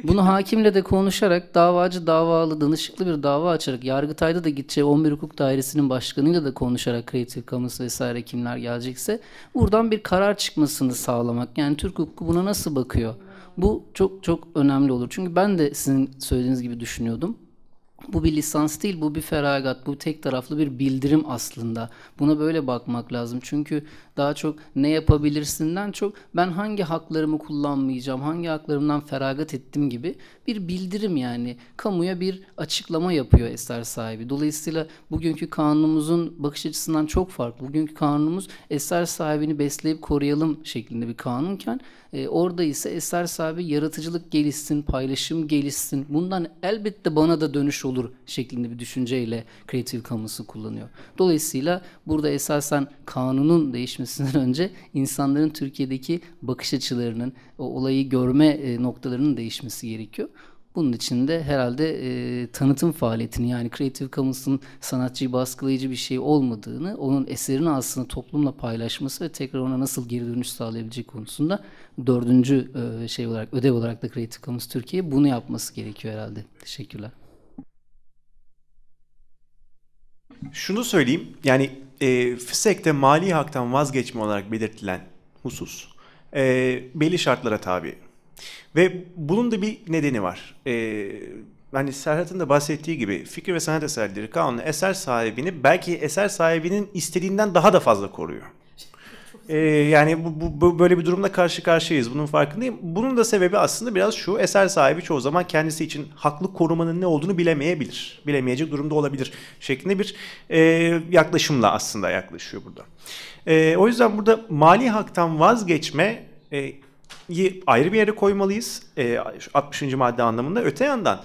bunu hakimle de konuşarak davacı davalı danışıklı bir dava açarak Yargıtay'da da gideceği 11 Hukuk Dairesi'nin başkanıyla da konuşarak Creative Commons vesaire kimler gelecekse buradan bir karar çıkmasını sağlamak. Yani Türk hukuku buna nasıl bakıyor? Bu çok çok önemli olur. Çünkü ben de sizin söylediğiniz gibi düşünüyordum bu bir lisans değil, bu bir feragat, bu tek taraflı bir bildirim aslında. Buna böyle bakmak lazım. Çünkü daha çok ne yapabilirsinden çok ben hangi haklarımı kullanmayacağım, hangi haklarımdan feragat ettim gibi bir bildirim yani. Kamuya bir açıklama yapıyor eser sahibi. Dolayısıyla bugünkü kanunumuzun bakış açısından çok farklı. Bugünkü kanunumuz eser sahibini besleyip koruyalım şeklinde bir kanunken e, orada ise eser sahibi yaratıcılık gelişsin, paylaşım gelişsin. Bundan elbette bana da dönüş olur şeklinde bir düşünceyle Creative Commons'ı kullanıyor. Dolayısıyla burada esasen kanunun değişmesinden önce insanların Türkiye'deki bakış açılarının, o olayı görme e, noktalarının değişmesi gerekiyor. Bunun için de herhalde e, tanıtım faaliyetini yani Creative Commons'ın sanatçıyı baskılayıcı bir şey olmadığını, onun eserini aslında toplumla paylaşması ve tekrar ona nasıl geri dönüş sağlayabileceği konusunda dördüncü e, şey olarak, ödev olarak da Creative Commons Türkiye bunu yapması gerekiyor herhalde. Teşekkürler. Şunu söyleyeyim. Yani e, FİSEK'te mali haktan vazgeçme olarak belirtilen husus e, belli şartlara tabi. Ve bunun da bir nedeni var. E, hani Serhat'ın da bahsettiği gibi fikir ve sanat eserleri kanunu eser sahibini belki eser sahibinin istediğinden daha da fazla koruyor. Ee, yani bu, bu, bu böyle bir durumla karşı karşıyayız. Bunun farkındayım. Bunun da sebebi aslında biraz şu. Eser sahibi çoğu zaman kendisi için haklı korumanın ne olduğunu bilemeyebilir. Bilemeyecek durumda olabilir şeklinde bir e, yaklaşımla aslında yaklaşıyor burada. E, o yüzden burada mali haktan vazgeçme e, ayrı bir yere koymalıyız. E, 60. madde anlamında. Öte yandan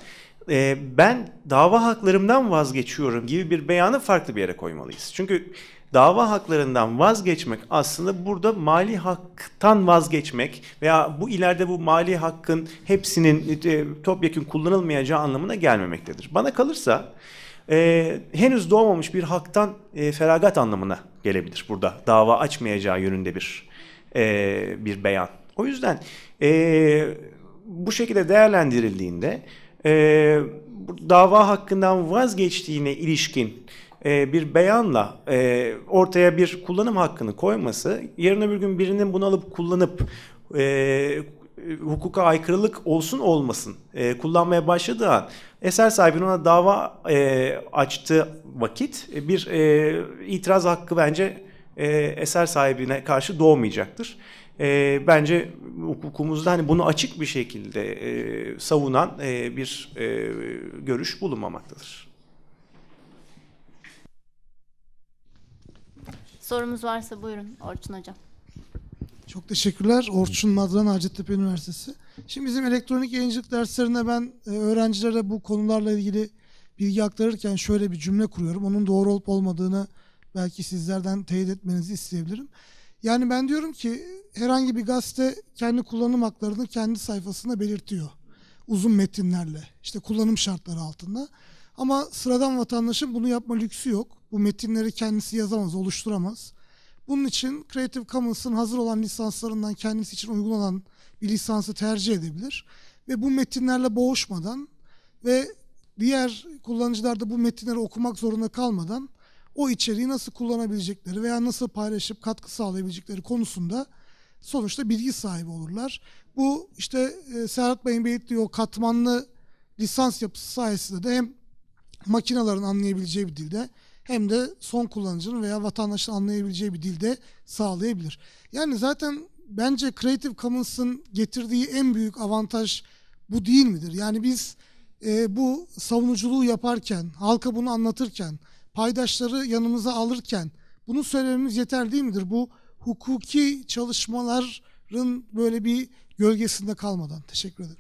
e, ben dava haklarımdan vazgeçiyorum gibi bir beyanı farklı bir yere koymalıyız. Çünkü dava haklarından vazgeçmek aslında burada mali haktan vazgeçmek veya bu ileride bu mali hakkın hepsinin e, topyekun kullanılmayacağı anlamına gelmemektedir. Bana kalırsa e, henüz doğmamış bir haktan e, feragat anlamına gelebilir burada dava açmayacağı yönünde bir e, bir beyan. O yüzden e, bu şekilde değerlendirildiğinde e, dava hakkından vazgeçtiğine ilişkin e, bir beyanla e, ortaya bir kullanım hakkını koyması yarın öbür gün birinin bunu alıp kullanıp e, hukuka aykırılık olsun olmasın kullanmaya başladığı an eser sahibinin ona dava e, açtığı vakit bir itiraz hakkı bence eser sahibine karşı doğmayacaktır. E, bence hukukumuzda hani bunu açık bir şekilde e, savunan e, bir e, görüş bulunmamaktadır. sorumuz varsa buyurun Orçun Hocam. Çok teşekkürler. Orçun Madran Hacettepe Üniversitesi. Şimdi bizim elektronik yayıncılık derslerinde ben e, öğrencilere bu konularla ilgili bilgi aktarırken şöyle bir cümle kuruyorum. Onun doğru olup olmadığını belki sizlerden teyit etmenizi isteyebilirim. Yani ben diyorum ki herhangi bir gazete kendi kullanım haklarını kendi sayfasında belirtiyor. Uzun metinlerle işte kullanım şartları altında. Ama sıradan vatandaşın bunu yapma lüksü yok. Bu metinleri kendisi yazamaz, oluşturamaz. Bunun için Creative Commons'ın hazır olan lisanslarından kendisi için uygun olan bir lisansı tercih edebilir. Ve bu metinlerle boğuşmadan ve diğer kullanıcılar da bu metinleri okumak zorunda kalmadan o içeriği nasıl kullanabilecekleri veya nasıl paylaşıp katkı sağlayabilecekleri konusunda sonuçta bilgi sahibi olurlar. Bu işte e, Serhat Bey'in belirttiği o katmanlı lisans yapısı sayesinde de hem makinelerin anlayabileceği bir dilde hem de son kullanıcının veya vatandaşın anlayabileceği bir dilde sağlayabilir. Yani zaten bence Creative Commons'ın getirdiği en büyük avantaj bu değil midir? Yani biz e, bu savunuculuğu yaparken, halka bunu anlatırken, paydaşları yanımıza alırken bunu söylememiz yeter değil midir? Bu hukuki çalışmaların böyle bir gölgesinde kalmadan. Teşekkür ederim.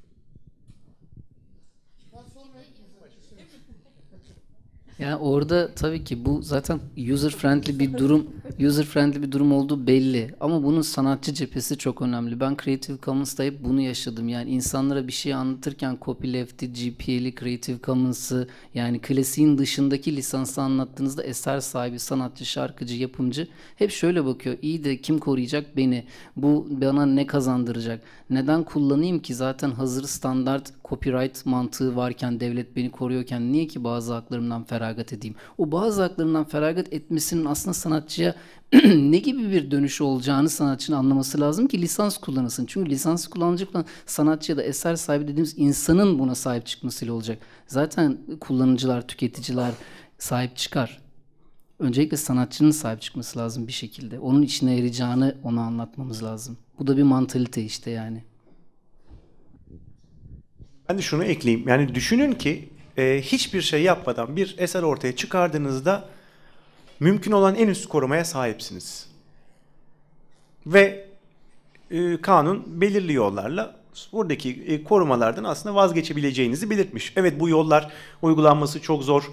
Yani orada tabii ki bu zaten user friendly bir durum, user friendly bir durum olduğu belli. Ama bunun sanatçı cephesi çok önemli. Ben Creative Commons'ta hep bunu yaşadım. Yani insanlara bir şey anlatırken copyleft'i, GPL'i, Creative Commons'ı yani klasiğin dışındaki lisansı anlattığınızda eser sahibi, sanatçı, şarkıcı, yapımcı hep şöyle bakıyor. İyi de kim koruyacak beni? Bu bana ne kazandıracak? Neden kullanayım ki? Zaten hazır standart copyright mantığı varken, devlet beni koruyorken niye ki bazı haklarımdan feragat edeyim? O bazı haklarından feragat etmesinin aslında sanatçıya ne gibi bir dönüş olacağını sanatçının anlaması lazım ki lisans kullanılsın. Çünkü lisans kullanıcılıkla sanatçı ya da eser sahibi dediğimiz insanın buna sahip çıkmasıyla olacak. Zaten kullanıcılar, tüketiciler sahip çıkar. Öncelikle sanatçının sahip çıkması lazım bir şekilde. Onun içine yarayacağını ona anlatmamız lazım. Bu da bir mantalite işte yani. Ben de şunu ekleyeyim. Yani düşünün ki e, hiçbir şey yapmadan bir eser ortaya çıkardığınızda mümkün olan en üst korumaya sahipsiniz. Ve e, kanun belirli yollarla buradaki e, korumalardan aslında vazgeçebileceğinizi belirtmiş. Evet bu yollar uygulanması çok zor,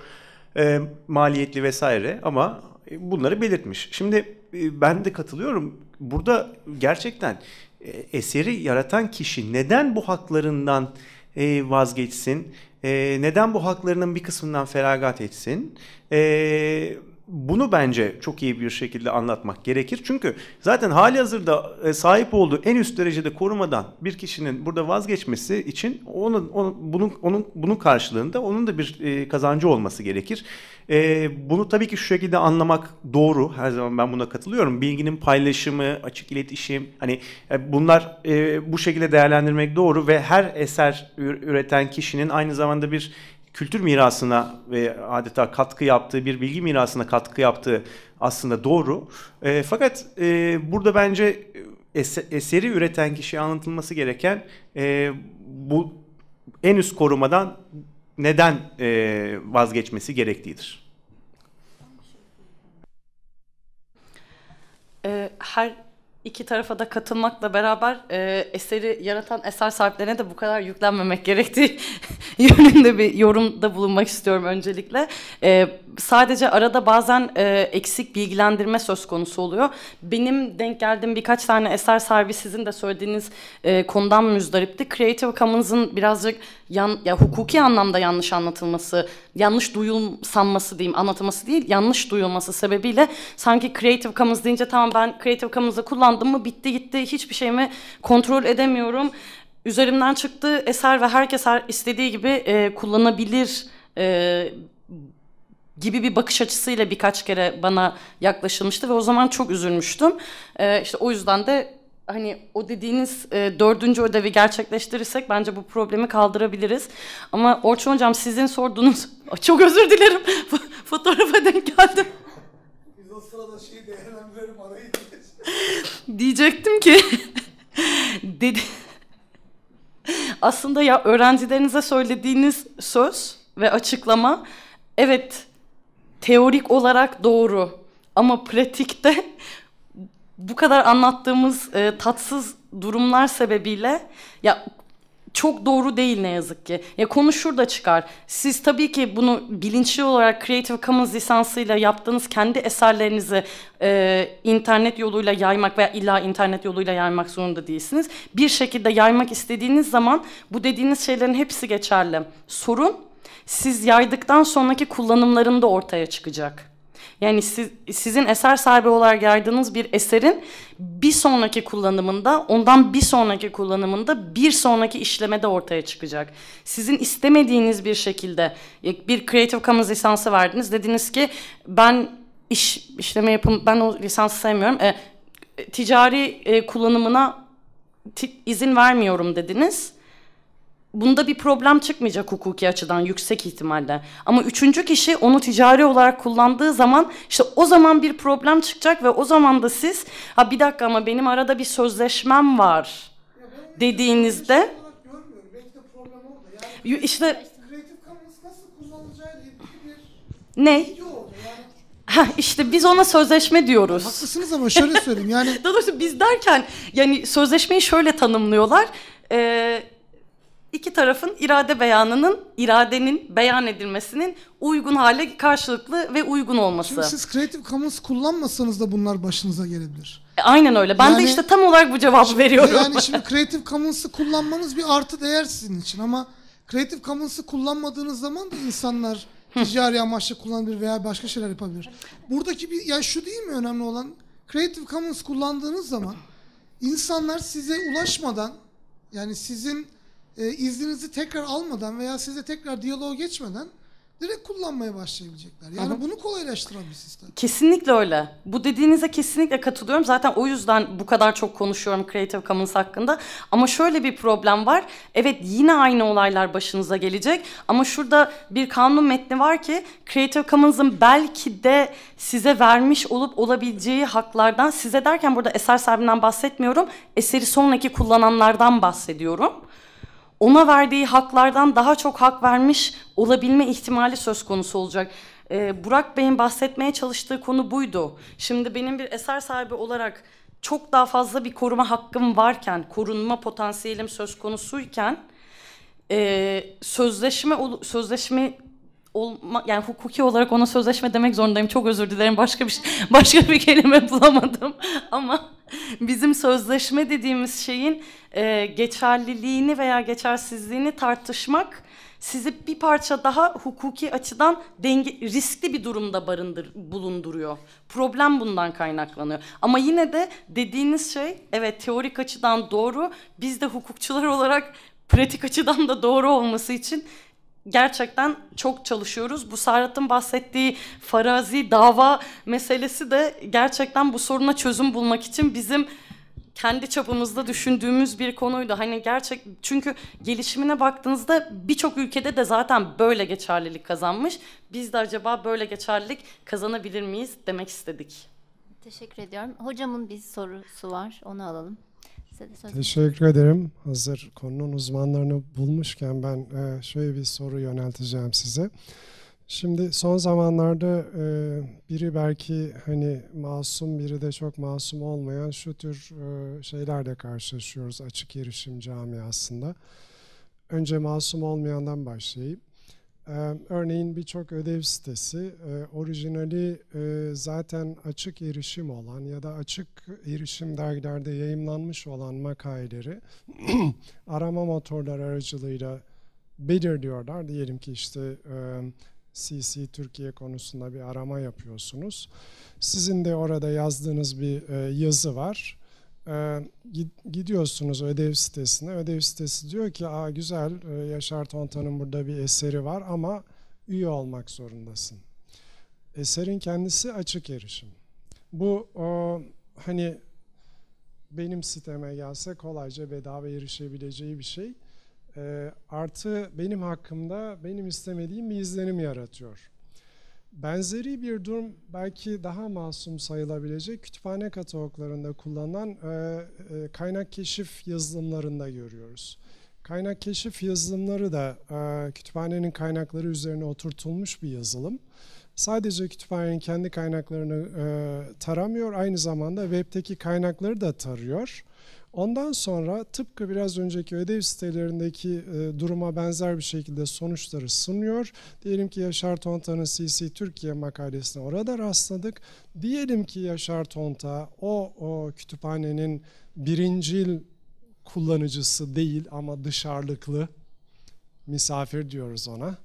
e, maliyetli vesaire ama e, bunları belirtmiş. Şimdi e, ben de katılıyorum. Burada gerçekten e, eseri yaratan kişi neden bu haklarından e, vazgeçsin? E, neden bu haklarının bir kısmından feragat etsin? E, bunu bence çok iyi bir şekilde anlatmak gerekir. Çünkü zaten hali hazırda e, sahip olduğu en üst derecede korumadan bir kişinin burada vazgeçmesi için onun, onun bunun onun bunun karşılığında onun da bir e, kazancı olması gerekir. E, bunu tabii ki şu şekilde anlamak doğru. Her zaman ben buna katılıyorum. Bilginin paylaşımı, açık iletişim hani bunlar bu şekilde değerlendirmek doğru ve her eser üreten kişinin aynı zamanda bir kültür mirasına ve adeta katkı yaptığı bir bilgi mirasına katkı yaptığı aslında doğru. E, fakat e, burada bence eseri üreten kişiye anlatılması gereken e, bu en üst korumadan neden e, vazgeçmesi gerektiğidir. E, her iki tarafa da katılmakla beraber e, eseri yaratan eser sahiplerine de bu kadar yüklenmemek gerektiği yönünde bir yorumda bulunmak istiyorum öncelikle. E, sadece arada bazen e, eksik bilgilendirme söz konusu oluyor. Benim denk geldiğim birkaç tane eser sahibi sizin de söylediğiniz e, konudan müzdaripti. Creative Commons'ın birazcık yan, ya hukuki anlamda yanlış anlatılması, yanlış duyulsanması diyeyim, anlatılması değil, yanlış duyulması sebebiyle sanki Creative Commons deyince tamam ben Creative Commons'ı kullandım aldım mı bitti gitti hiçbir şeyimi kontrol edemiyorum. Üzerimden çıktığı eser ve herkes istediği gibi e, kullanabilir e, gibi bir bakış açısıyla birkaç kere bana yaklaşılmıştı ve o zaman çok üzülmüştüm. E, işte o yüzden de hani o dediğiniz e, dördüncü ödevi gerçekleştirirsek bence bu problemi kaldırabiliriz. Ama Orçun Hocam sizin sorduğunuz... Çok özür dilerim. Fotoğrafa denk geldim. Biz o sırada şeyi değerlendirelim. Diyecektim ki dedi aslında ya öğrencilerinize söylediğiniz söz ve açıklama evet teorik olarak doğru ama pratikte bu kadar anlattığımız e, tatsız durumlar sebebiyle ya çok doğru değil ne yazık ki. Ya konuşur da çıkar. Siz tabii ki bunu bilinçli olarak Creative Commons lisansıyla yaptığınız kendi eserlerinizi e, internet yoluyla yaymak veya illa internet yoluyla yaymak zorunda değilsiniz. Bir şekilde yaymak istediğiniz zaman bu dediğiniz şeylerin hepsi geçerli. Sorun siz yaydıktan sonraki kullanımlarında ortaya çıkacak. Yani siz, sizin eser sahibi olarak yaydığınız bir eserin bir sonraki kullanımında, ondan bir sonraki kullanımında, bir sonraki işlemede ortaya çıkacak. Sizin istemediğiniz bir şekilde e, bir Creative Commons lisansı verdiniz. Dediniz ki ben iş işleme yapım ben o lisansı sevmiyorum. E, e ticari e, kullanımına izin vermiyorum dediniz bunda bir problem çıkmayacak hukuki açıdan yüksek ihtimalle. Ama üçüncü kişi onu ticari olarak kullandığı zaman işte o zaman bir problem çıkacak ve o zaman da siz ha bir dakika ama benim arada bir sözleşmem var dediğinizde şey işte ne? Ha işte biz ona sözleşme diyoruz. Haklısınız ama şöyle söyleyeyim yani. Daha doğrusu biz derken yani sözleşmeyi şöyle tanımlıyorlar. Ee, iki tarafın irade beyanının, iradenin beyan edilmesinin uygun hale karşılıklı ve uygun olması. Şimdi siz Creative Commons kullanmasanız da bunlar başınıza gelebilir. E, aynen öyle. Ben yani, de işte tam olarak bu cevabı şimdi, veriyorum. Yani şimdi Creative Commons'ı kullanmanız bir artı değer sizin için ama Creative Commons'ı kullanmadığınız zaman da insanlar ticari amaçla kullanabilir veya başka şeyler yapabilir. Buradaki bir ya şu değil mi önemli olan? Creative Commons kullandığınız zaman insanlar size ulaşmadan yani sizin e, izninizi tekrar almadan veya size tekrar diyaloğa geçmeden direkt kullanmaya başlayabilecekler. Yani Aha. bunu kolaylaştıran bir sistem. Kesinlikle öyle. Bu dediğinize kesinlikle katılıyorum. Zaten o yüzden bu kadar çok konuşuyorum Creative Commons hakkında. Ama şöyle bir problem var. Evet yine aynı olaylar başınıza gelecek. Ama şurada bir kanun metni var ki Creative Commons'ın belki de size vermiş olup olabileceği haklardan size derken burada eser sahibinden bahsetmiyorum. Eseri sonraki kullananlardan bahsediyorum ona verdiği haklardan daha çok hak vermiş olabilme ihtimali söz konusu olacak. Ee, Burak Bey'in bahsetmeye çalıştığı konu buydu. Şimdi benim bir eser sahibi olarak çok daha fazla bir koruma hakkım varken, korunma potansiyelim söz konusuyken e, sözleşme sözleşme olma yani hukuki olarak ona sözleşme demek zorundayım. Çok özür dilerim. Başka bir şey, başka bir kelime bulamadım ama bizim sözleşme dediğimiz şeyin e, geçerliliğini veya geçersizliğini tartışmak sizi bir parça daha hukuki açıdan denge, riskli bir durumda barındır, bulunduruyor. Problem bundan kaynaklanıyor. Ama yine de dediğiniz şey evet teorik açıdan doğru. Biz de hukukçular olarak pratik açıdan da doğru olması için gerçekten çok çalışıyoruz. Bu saratın bahsettiği farazi dava meselesi de gerçekten bu soruna çözüm bulmak için bizim kendi çapımızda düşündüğümüz bir konuydu. Hani gerçek çünkü gelişimine baktığınızda birçok ülkede de zaten böyle geçerlilik kazanmış. Biz de acaba böyle geçerlilik kazanabilir miyiz demek istedik. Teşekkür ediyorum. Hocamın bir sorusu var. Onu alalım size de Teşekkür ederim. Hazır konunun uzmanlarını bulmuşken ben e, şöyle bir soru yönelteceğim size. Şimdi son zamanlarda e, biri belki hani masum biri de çok masum olmayan şu tür e, şeylerle karşılaşıyoruz açık erişim camiasında. Önce masum olmayandan başlayayım. Ee, örneğin birçok ödev sitesi e, orijinali e, zaten açık erişim olan ya da açık erişim dergilerde yayımlanmış olan makaleleri arama motorları aracılığıyla belirliyorlar. Diyelim ki işte CC e, Türkiye konusunda bir arama yapıyorsunuz. Sizin de orada yazdığınız bir yazı var ee, gidiyorsunuz ödev sitesine. Ödev sitesi diyor ki Aa, güzel e, Yaşar Tontan'ın burada bir eseri var ama üye olmak zorundasın. Eserin kendisi açık erişim. Bu o, hani benim siteme gelse kolayca bedava erişebileceği bir şey. E, artı benim hakkımda benim istemediğim bir izlenim yaratıyor. Benzeri bir durum belki daha masum sayılabilecek kütüphane kataloglarında kullanılan e, e, kaynak keşif yazılımlarında görüyoruz. Kaynak keşif yazılımları da e, kütüphanenin kaynakları üzerine oturtulmuş bir yazılım. Sadece kütüphanenin kendi kaynaklarını e, taramıyor, aynı zamanda webteki kaynakları da tarıyor Ondan sonra tıpkı biraz önceki ödev sitelerindeki e, duruma benzer bir şekilde sonuçları sunuyor. Diyelim ki Yaşar Tonta'nın CC Türkiye makalesine orada rastladık. Diyelim ki Yaşar Tonta o, o kütüphanenin birincil kullanıcısı değil ama dışarılıklı misafir diyoruz ona.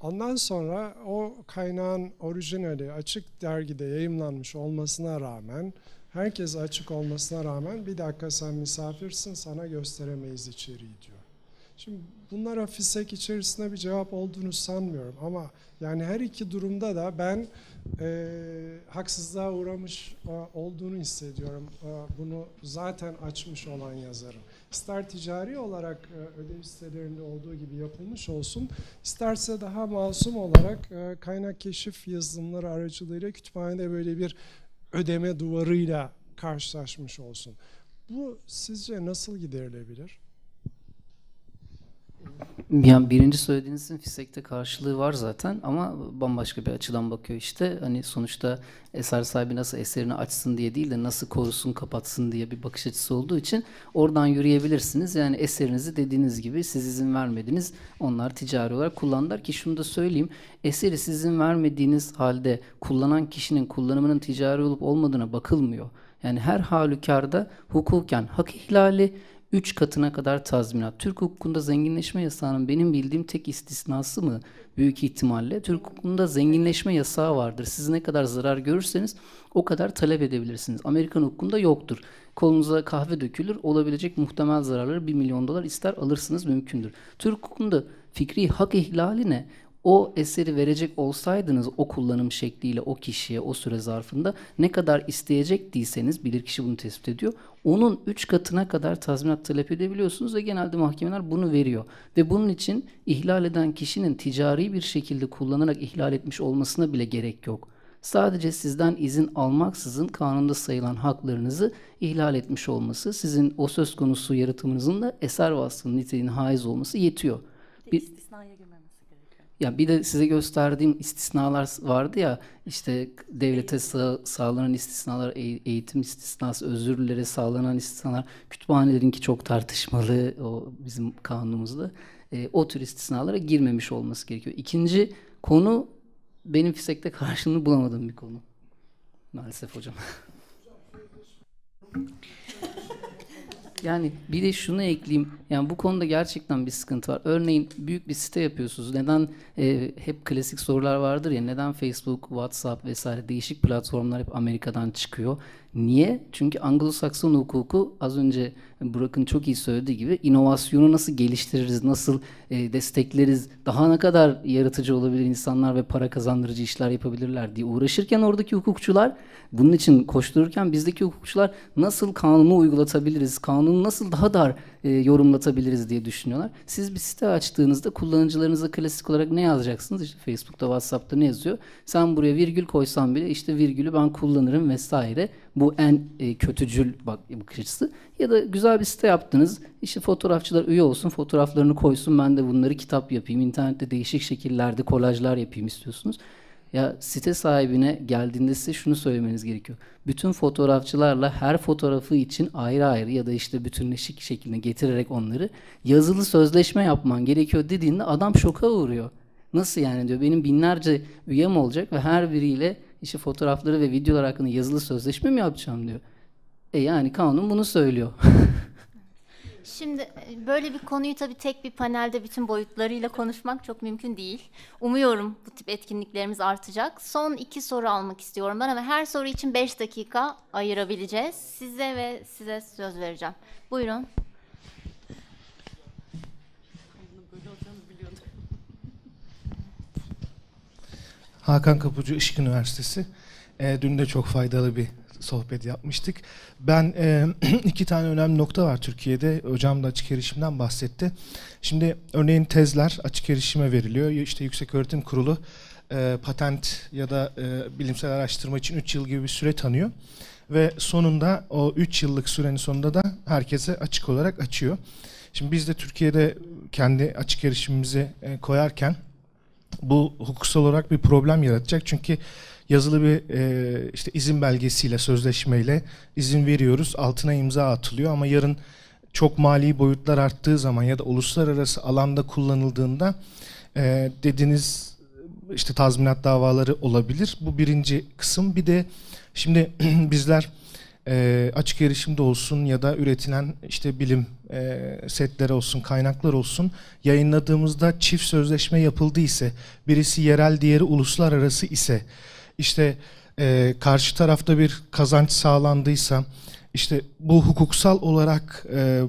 Ondan sonra o kaynağın orijinali açık dergide yayımlanmış olmasına rağmen herkes açık olmasına rağmen bir dakika sen misafirsin sana gösteremeyiz içeriği diyor. Şimdi bunlar afisek içerisinde bir cevap olduğunu sanmıyorum ama yani her iki durumda da ben e, haksızlığa uğramış e, olduğunu hissediyorum. E, bunu zaten açmış olan yazarım. İster ticari olarak e, ödev listelerinde olduğu gibi yapılmış olsun, isterse daha masum olarak e, kaynak keşif yazılımları aracılığıyla kütüphanede böyle bir ödeme duvarıyla karşılaşmış olsun. Bu sizce nasıl giderilebilir? Yani birinci söylediğinizin Fisek'te karşılığı var zaten ama bambaşka bir açıdan bakıyor işte. Hani sonuçta eser sahibi nasıl eserini açsın diye değil de nasıl korusun kapatsın diye bir bakış açısı olduğu için oradan yürüyebilirsiniz. Yani eserinizi dediğiniz gibi siz izin vermediniz. Onlar ticari olarak kullandılar ki şunu da söyleyeyim. Eseri sizin vermediğiniz halde kullanan kişinin kullanımının ticari olup olmadığına bakılmıyor. Yani her halükarda hukuken hak ihlali 3 katına kadar tazminat. Türk hukukunda zenginleşme yasağının benim bildiğim tek istisnası mı büyük ihtimalle? Türk hukukunda zenginleşme yasağı vardır. Siz ne kadar zarar görürseniz o kadar talep edebilirsiniz. Amerikan hukukunda yoktur. Kolunuza kahve dökülür. Olabilecek muhtemel zararları 1 milyon dolar ister alırsınız mümkündür. Türk hukukunda fikri hak ihlali ne? o eseri verecek olsaydınız o kullanım şekliyle o kişiye o süre zarfında ne kadar isteyecek isteyecektiyseniz bilirkişi bunu tespit ediyor. Onun 3 katına kadar tazminat talep edebiliyorsunuz ve genelde mahkemeler bunu veriyor. Ve bunun için ihlal eden kişinin ticari bir şekilde kullanarak ihlal etmiş olmasına bile gerek yok. Sadece sizden izin almaksızın kanunda sayılan haklarınızı ihlal etmiş olması, sizin o söz konusu yaratımınızın da eser vasfının niteliğine haiz olması yetiyor. Bir, istisnaya ya bir de size gösterdiğim istisnalar vardı ya işte devlete sağ, sağlanan istisnalar, e, eğitim istisnası, özürlere sağlanan istisnalar, ki çok tartışmalı o bizim kanunumuzda. E, o tür istisnalara girmemiş olması gerekiyor. İkinci konu benim Fisek'te karşılığını bulamadığım bir konu. Maalesef hocam. Yani bir de şunu ekleyeyim. Yani bu konuda gerçekten bir sıkıntı var. Örneğin büyük bir site yapıyorsunuz. Neden e, hep klasik sorular vardır ya. Neden Facebook, WhatsApp vesaire değişik platformlar hep Amerika'dan çıkıyor? Niye? Çünkü Anglo-Sakson hukuku az önce Burak'ın çok iyi söylediği gibi inovasyonu nasıl geliştiririz, nasıl e, destekleriz, daha ne kadar yaratıcı olabilir insanlar ve para kazandırıcı işler yapabilirler diye uğraşırken oradaki hukukçular bunun için koştururken bizdeki hukukçular nasıl kanunu uygulatabiliriz, kanunu nasıl daha dar e, yorumlatabiliriz diye düşünüyorlar. Siz bir site açtığınızda kullanıcılarınıza klasik olarak ne yazacaksınız? İşte Facebook'ta, WhatsApp'ta ne yazıyor? Sen buraya virgül koysan bile işte virgülü ben kullanırım vesaire. Bu en e, kötücül bak bakış açısı ya da güzel güzel bir site yaptınız. İşte fotoğrafçılar üye olsun, fotoğraflarını koysun. Ben de bunları kitap yapayım. internette değişik şekillerde kolajlar yapayım istiyorsunuz. Ya site sahibine geldiğinde size şunu söylemeniz gerekiyor. Bütün fotoğrafçılarla her fotoğrafı için ayrı ayrı ya da işte bütünleşik şekilde getirerek onları yazılı sözleşme yapman gerekiyor dediğinde adam şoka uğruyor. Nasıl yani diyor benim binlerce üyem olacak ve her biriyle işte fotoğrafları ve videolar hakkında yazılı sözleşme mi yapacağım diyor. E yani kanun bunu söylüyor. Şimdi e, böyle bir konuyu tabii tek bir panelde bütün boyutlarıyla konuşmak çok mümkün değil. Umuyorum bu tip etkinliklerimiz artacak. Son iki soru almak istiyorum ben ama her soru için beş dakika ayırabileceğiz. Size ve size söz vereceğim. Buyurun. Hakan Kapıcı Işık Üniversitesi. E, dün de çok faydalı bir sohbet yapmıştık. Ben e, iki tane önemli nokta var Türkiye'de. Hocam da açık erişimden bahsetti. Şimdi örneğin tezler açık erişime veriliyor. İşte Yüksek Öğretim Kurulu e, patent ya da e, bilimsel araştırma için 3 yıl gibi bir süre tanıyor. Ve sonunda o 3 yıllık sürenin sonunda da herkese açık olarak açıyor. Şimdi biz de Türkiye'de kendi açık erişimimizi e, koyarken bu hukuksal olarak bir problem yaratacak. Çünkü yazılı bir e, işte izin belgesiyle, sözleşmeyle izin veriyoruz. Altına imza atılıyor ama yarın çok mali boyutlar arttığı zaman ya da uluslararası alanda kullanıldığında e, dediğiniz işte tazminat davaları olabilir. Bu birinci kısım. Bir de şimdi bizler e, açık erişimde olsun ya da üretilen işte bilim e, setleri olsun, kaynaklar olsun yayınladığımızda çift sözleşme yapıldı ise, birisi yerel diğeri uluslararası ise işte e, karşı tarafta bir kazanç sağlandıysa, işte bu hukuksal olarak e,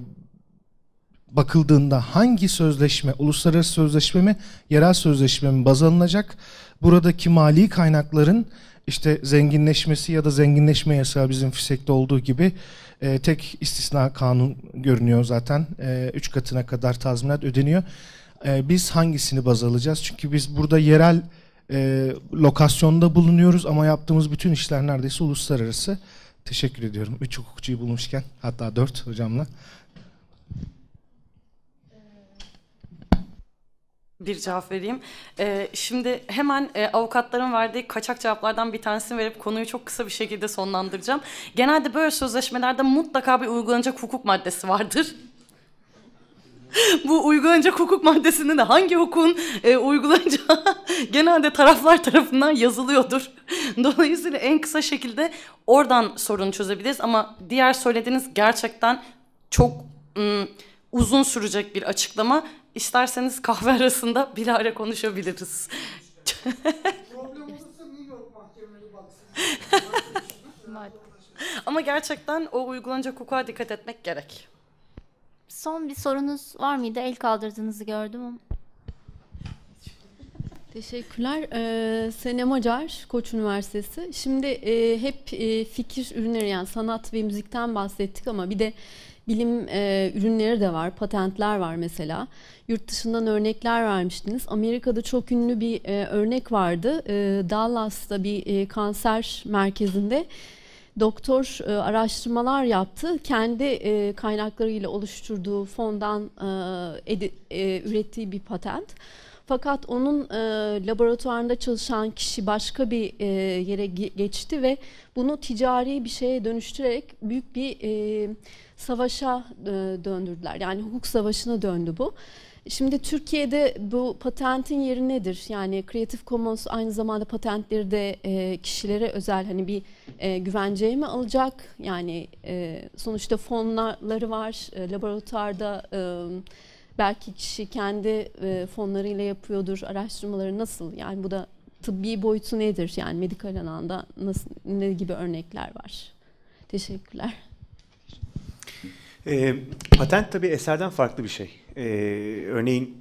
bakıldığında hangi sözleşme, uluslararası sözleşme mi, yerel sözleşme mi baz alınacak? Buradaki mali kaynakların işte zenginleşmesi ya da zenginleşme yasağı bizim FİSEK'te olduğu gibi e, tek istisna kanun görünüyor zaten. E, üç katına kadar tazminat ödeniyor. E, biz hangisini baz alacağız? Çünkü biz burada yerel e, lokasyonda bulunuyoruz ama yaptığımız bütün işler neredeyse uluslararası. Teşekkür ediyorum. Üç hukukçuyu bulmuşken hatta dört hocamla. bir cevap vereyim. Ee, şimdi hemen e, avukatların verdiği kaçak cevaplardan bir tanesini verip konuyu çok kısa bir şekilde sonlandıracağım. Genelde böyle sözleşmelerde mutlaka bir uygulanacak hukuk maddesi vardır bu uygulanacak hukuk maddesinin de hangi hukukun e, uygulanacağı genelde taraflar tarafından yazılıyordur. Dolayısıyla en kısa şekilde oradan sorunu çözebiliriz ama diğer söylediğiniz gerçekten çok ım, uzun sürecek bir açıklama. İsterseniz kahve arasında bilahare konuşabiliriz. Ama gerçekten o uygulanacak hukuka dikkat etmek gerek. Son bir sorunuz var mıydı? El kaldırdığınızı gördüm Teşekkürler. Ee, Senem Acar, Koç Üniversitesi. Şimdi e, hep e, fikir ürünleri yani sanat ve müzikten bahsettik ama bir de bilim e, ürünleri de var, patentler var mesela. Yurt dışından örnekler vermiştiniz. Amerika'da çok ünlü bir e, örnek vardı. E, Dallas'ta bir e, kanser merkezinde doktor e, araştırmalar yaptı. Kendi e, kaynaklarıyla oluşturduğu fondan e, edi, e, ürettiği bir patent. Fakat onun e, laboratuvarında çalışan kişi başka bir e, yere geçti ve bunu ticari bir şeye dönüştürerek büyük bir e, savaşa e, döndürdüler. Yani hukuk savaşına döndü bu. Şimdi Türkiye'de bu patentin yeri nedir? Yani Creative Commons aynı zamanda patentleri de e, kişilere özel hani bir e, güvenceye mi alacak? Yani e, sonuçta fonları var, e, laboratuvarda e, belki kişi kendi e, fonlarıyla yapıyordur araştırmaları nasıl? Yani bu da tıbbi boyutu nedir? Yani medikal alanda nasıl, ne gibi örnekler var? Teşekkürler. E, patent tabii eserden farklı bir şey. E, örneğin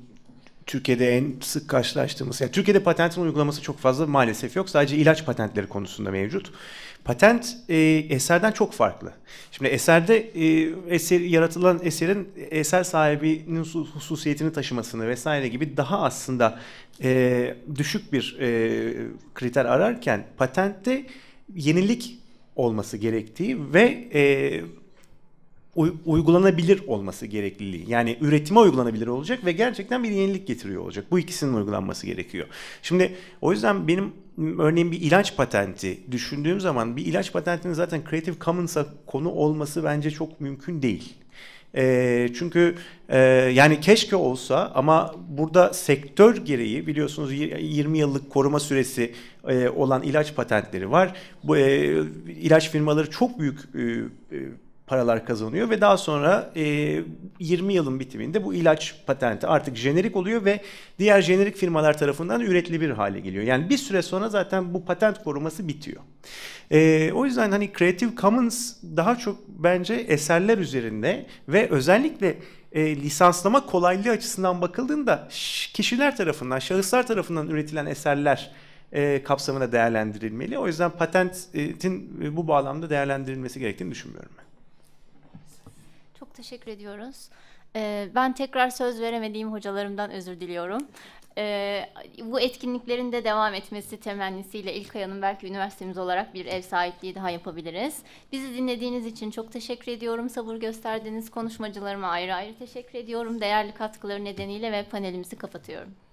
Türkiye'de en sık karşılaştığımız, yani Türkiye'de patentin uygulaması çok fazla maalesef yok. Sadece ilaç patentleri konusunda mevcut. Patent e, eserden çok farklı. Şimdi eserde e, eser yaratılan eserin eser sahibinin hususiyetini taşımasını vesaire gibi daha aslında e, düşük bir e, kriter ararken patentte yenilik olması gerektiği ve e, uygulanabilir olması gerekliliği. Yani üretime uygulanabilir olacak ve gerçekten bir yenilik getiriyor olacak. Bu ikisinin uygulanması gerekiyor. Şimdi o yüzden benim örneğin bir ilaç patenti düşündüğüm zaman bir ilaç patentinin zaten Creative Commons'a konu olması bence çok mümkün değil. Ee, çünkü e, yani keşke olsa ama burada sektör gereği biliyorsunuz 20 yıllık koruma süresi e, olan ilaç patentleri var. Bu e, ilaç firmaları çok büyük paralar kazanıyor ve daha sonra e, 20 yılın bitiminde bu ilaç patenti artık jenerik oluyor ve diğer jenerik firmalar tarafından üretilebilir hale geliyor. Yani bir süre sonra zaten bu patent koruması bitiyor. E, o yüzden hani Creative Commons daha çok bence eserler üzerinde ve özellikle e, lisanslama kolaylığı açısından bakıldığında kişiler tarafından, şahıslar tarafından üretilen eserler e, kapsamına değerlendirilmeli. O yüzden patentin e, bu bağlamda değerlendirilmesi gerektiğini düşünmüyorum ben teşekkür ediyoruz. Ee, ben tekrar söz veremediğim hocalarımdan özür diliyorum. Ee, bu etkinliklerin de devam etmesi temennisiyle İlkaya'nın belki üniversitemiz olarak bir ev sahipliği daha yapabiliriz. Bizi dinlediğiniz için çok teşekkür ediyorum. Sabır gösterdiğiniz konuşmacılarıma ayrı ayrı teşekkür ediyorum. Değerli katkıları nedeniyle ve panelimizi kapatıyorum.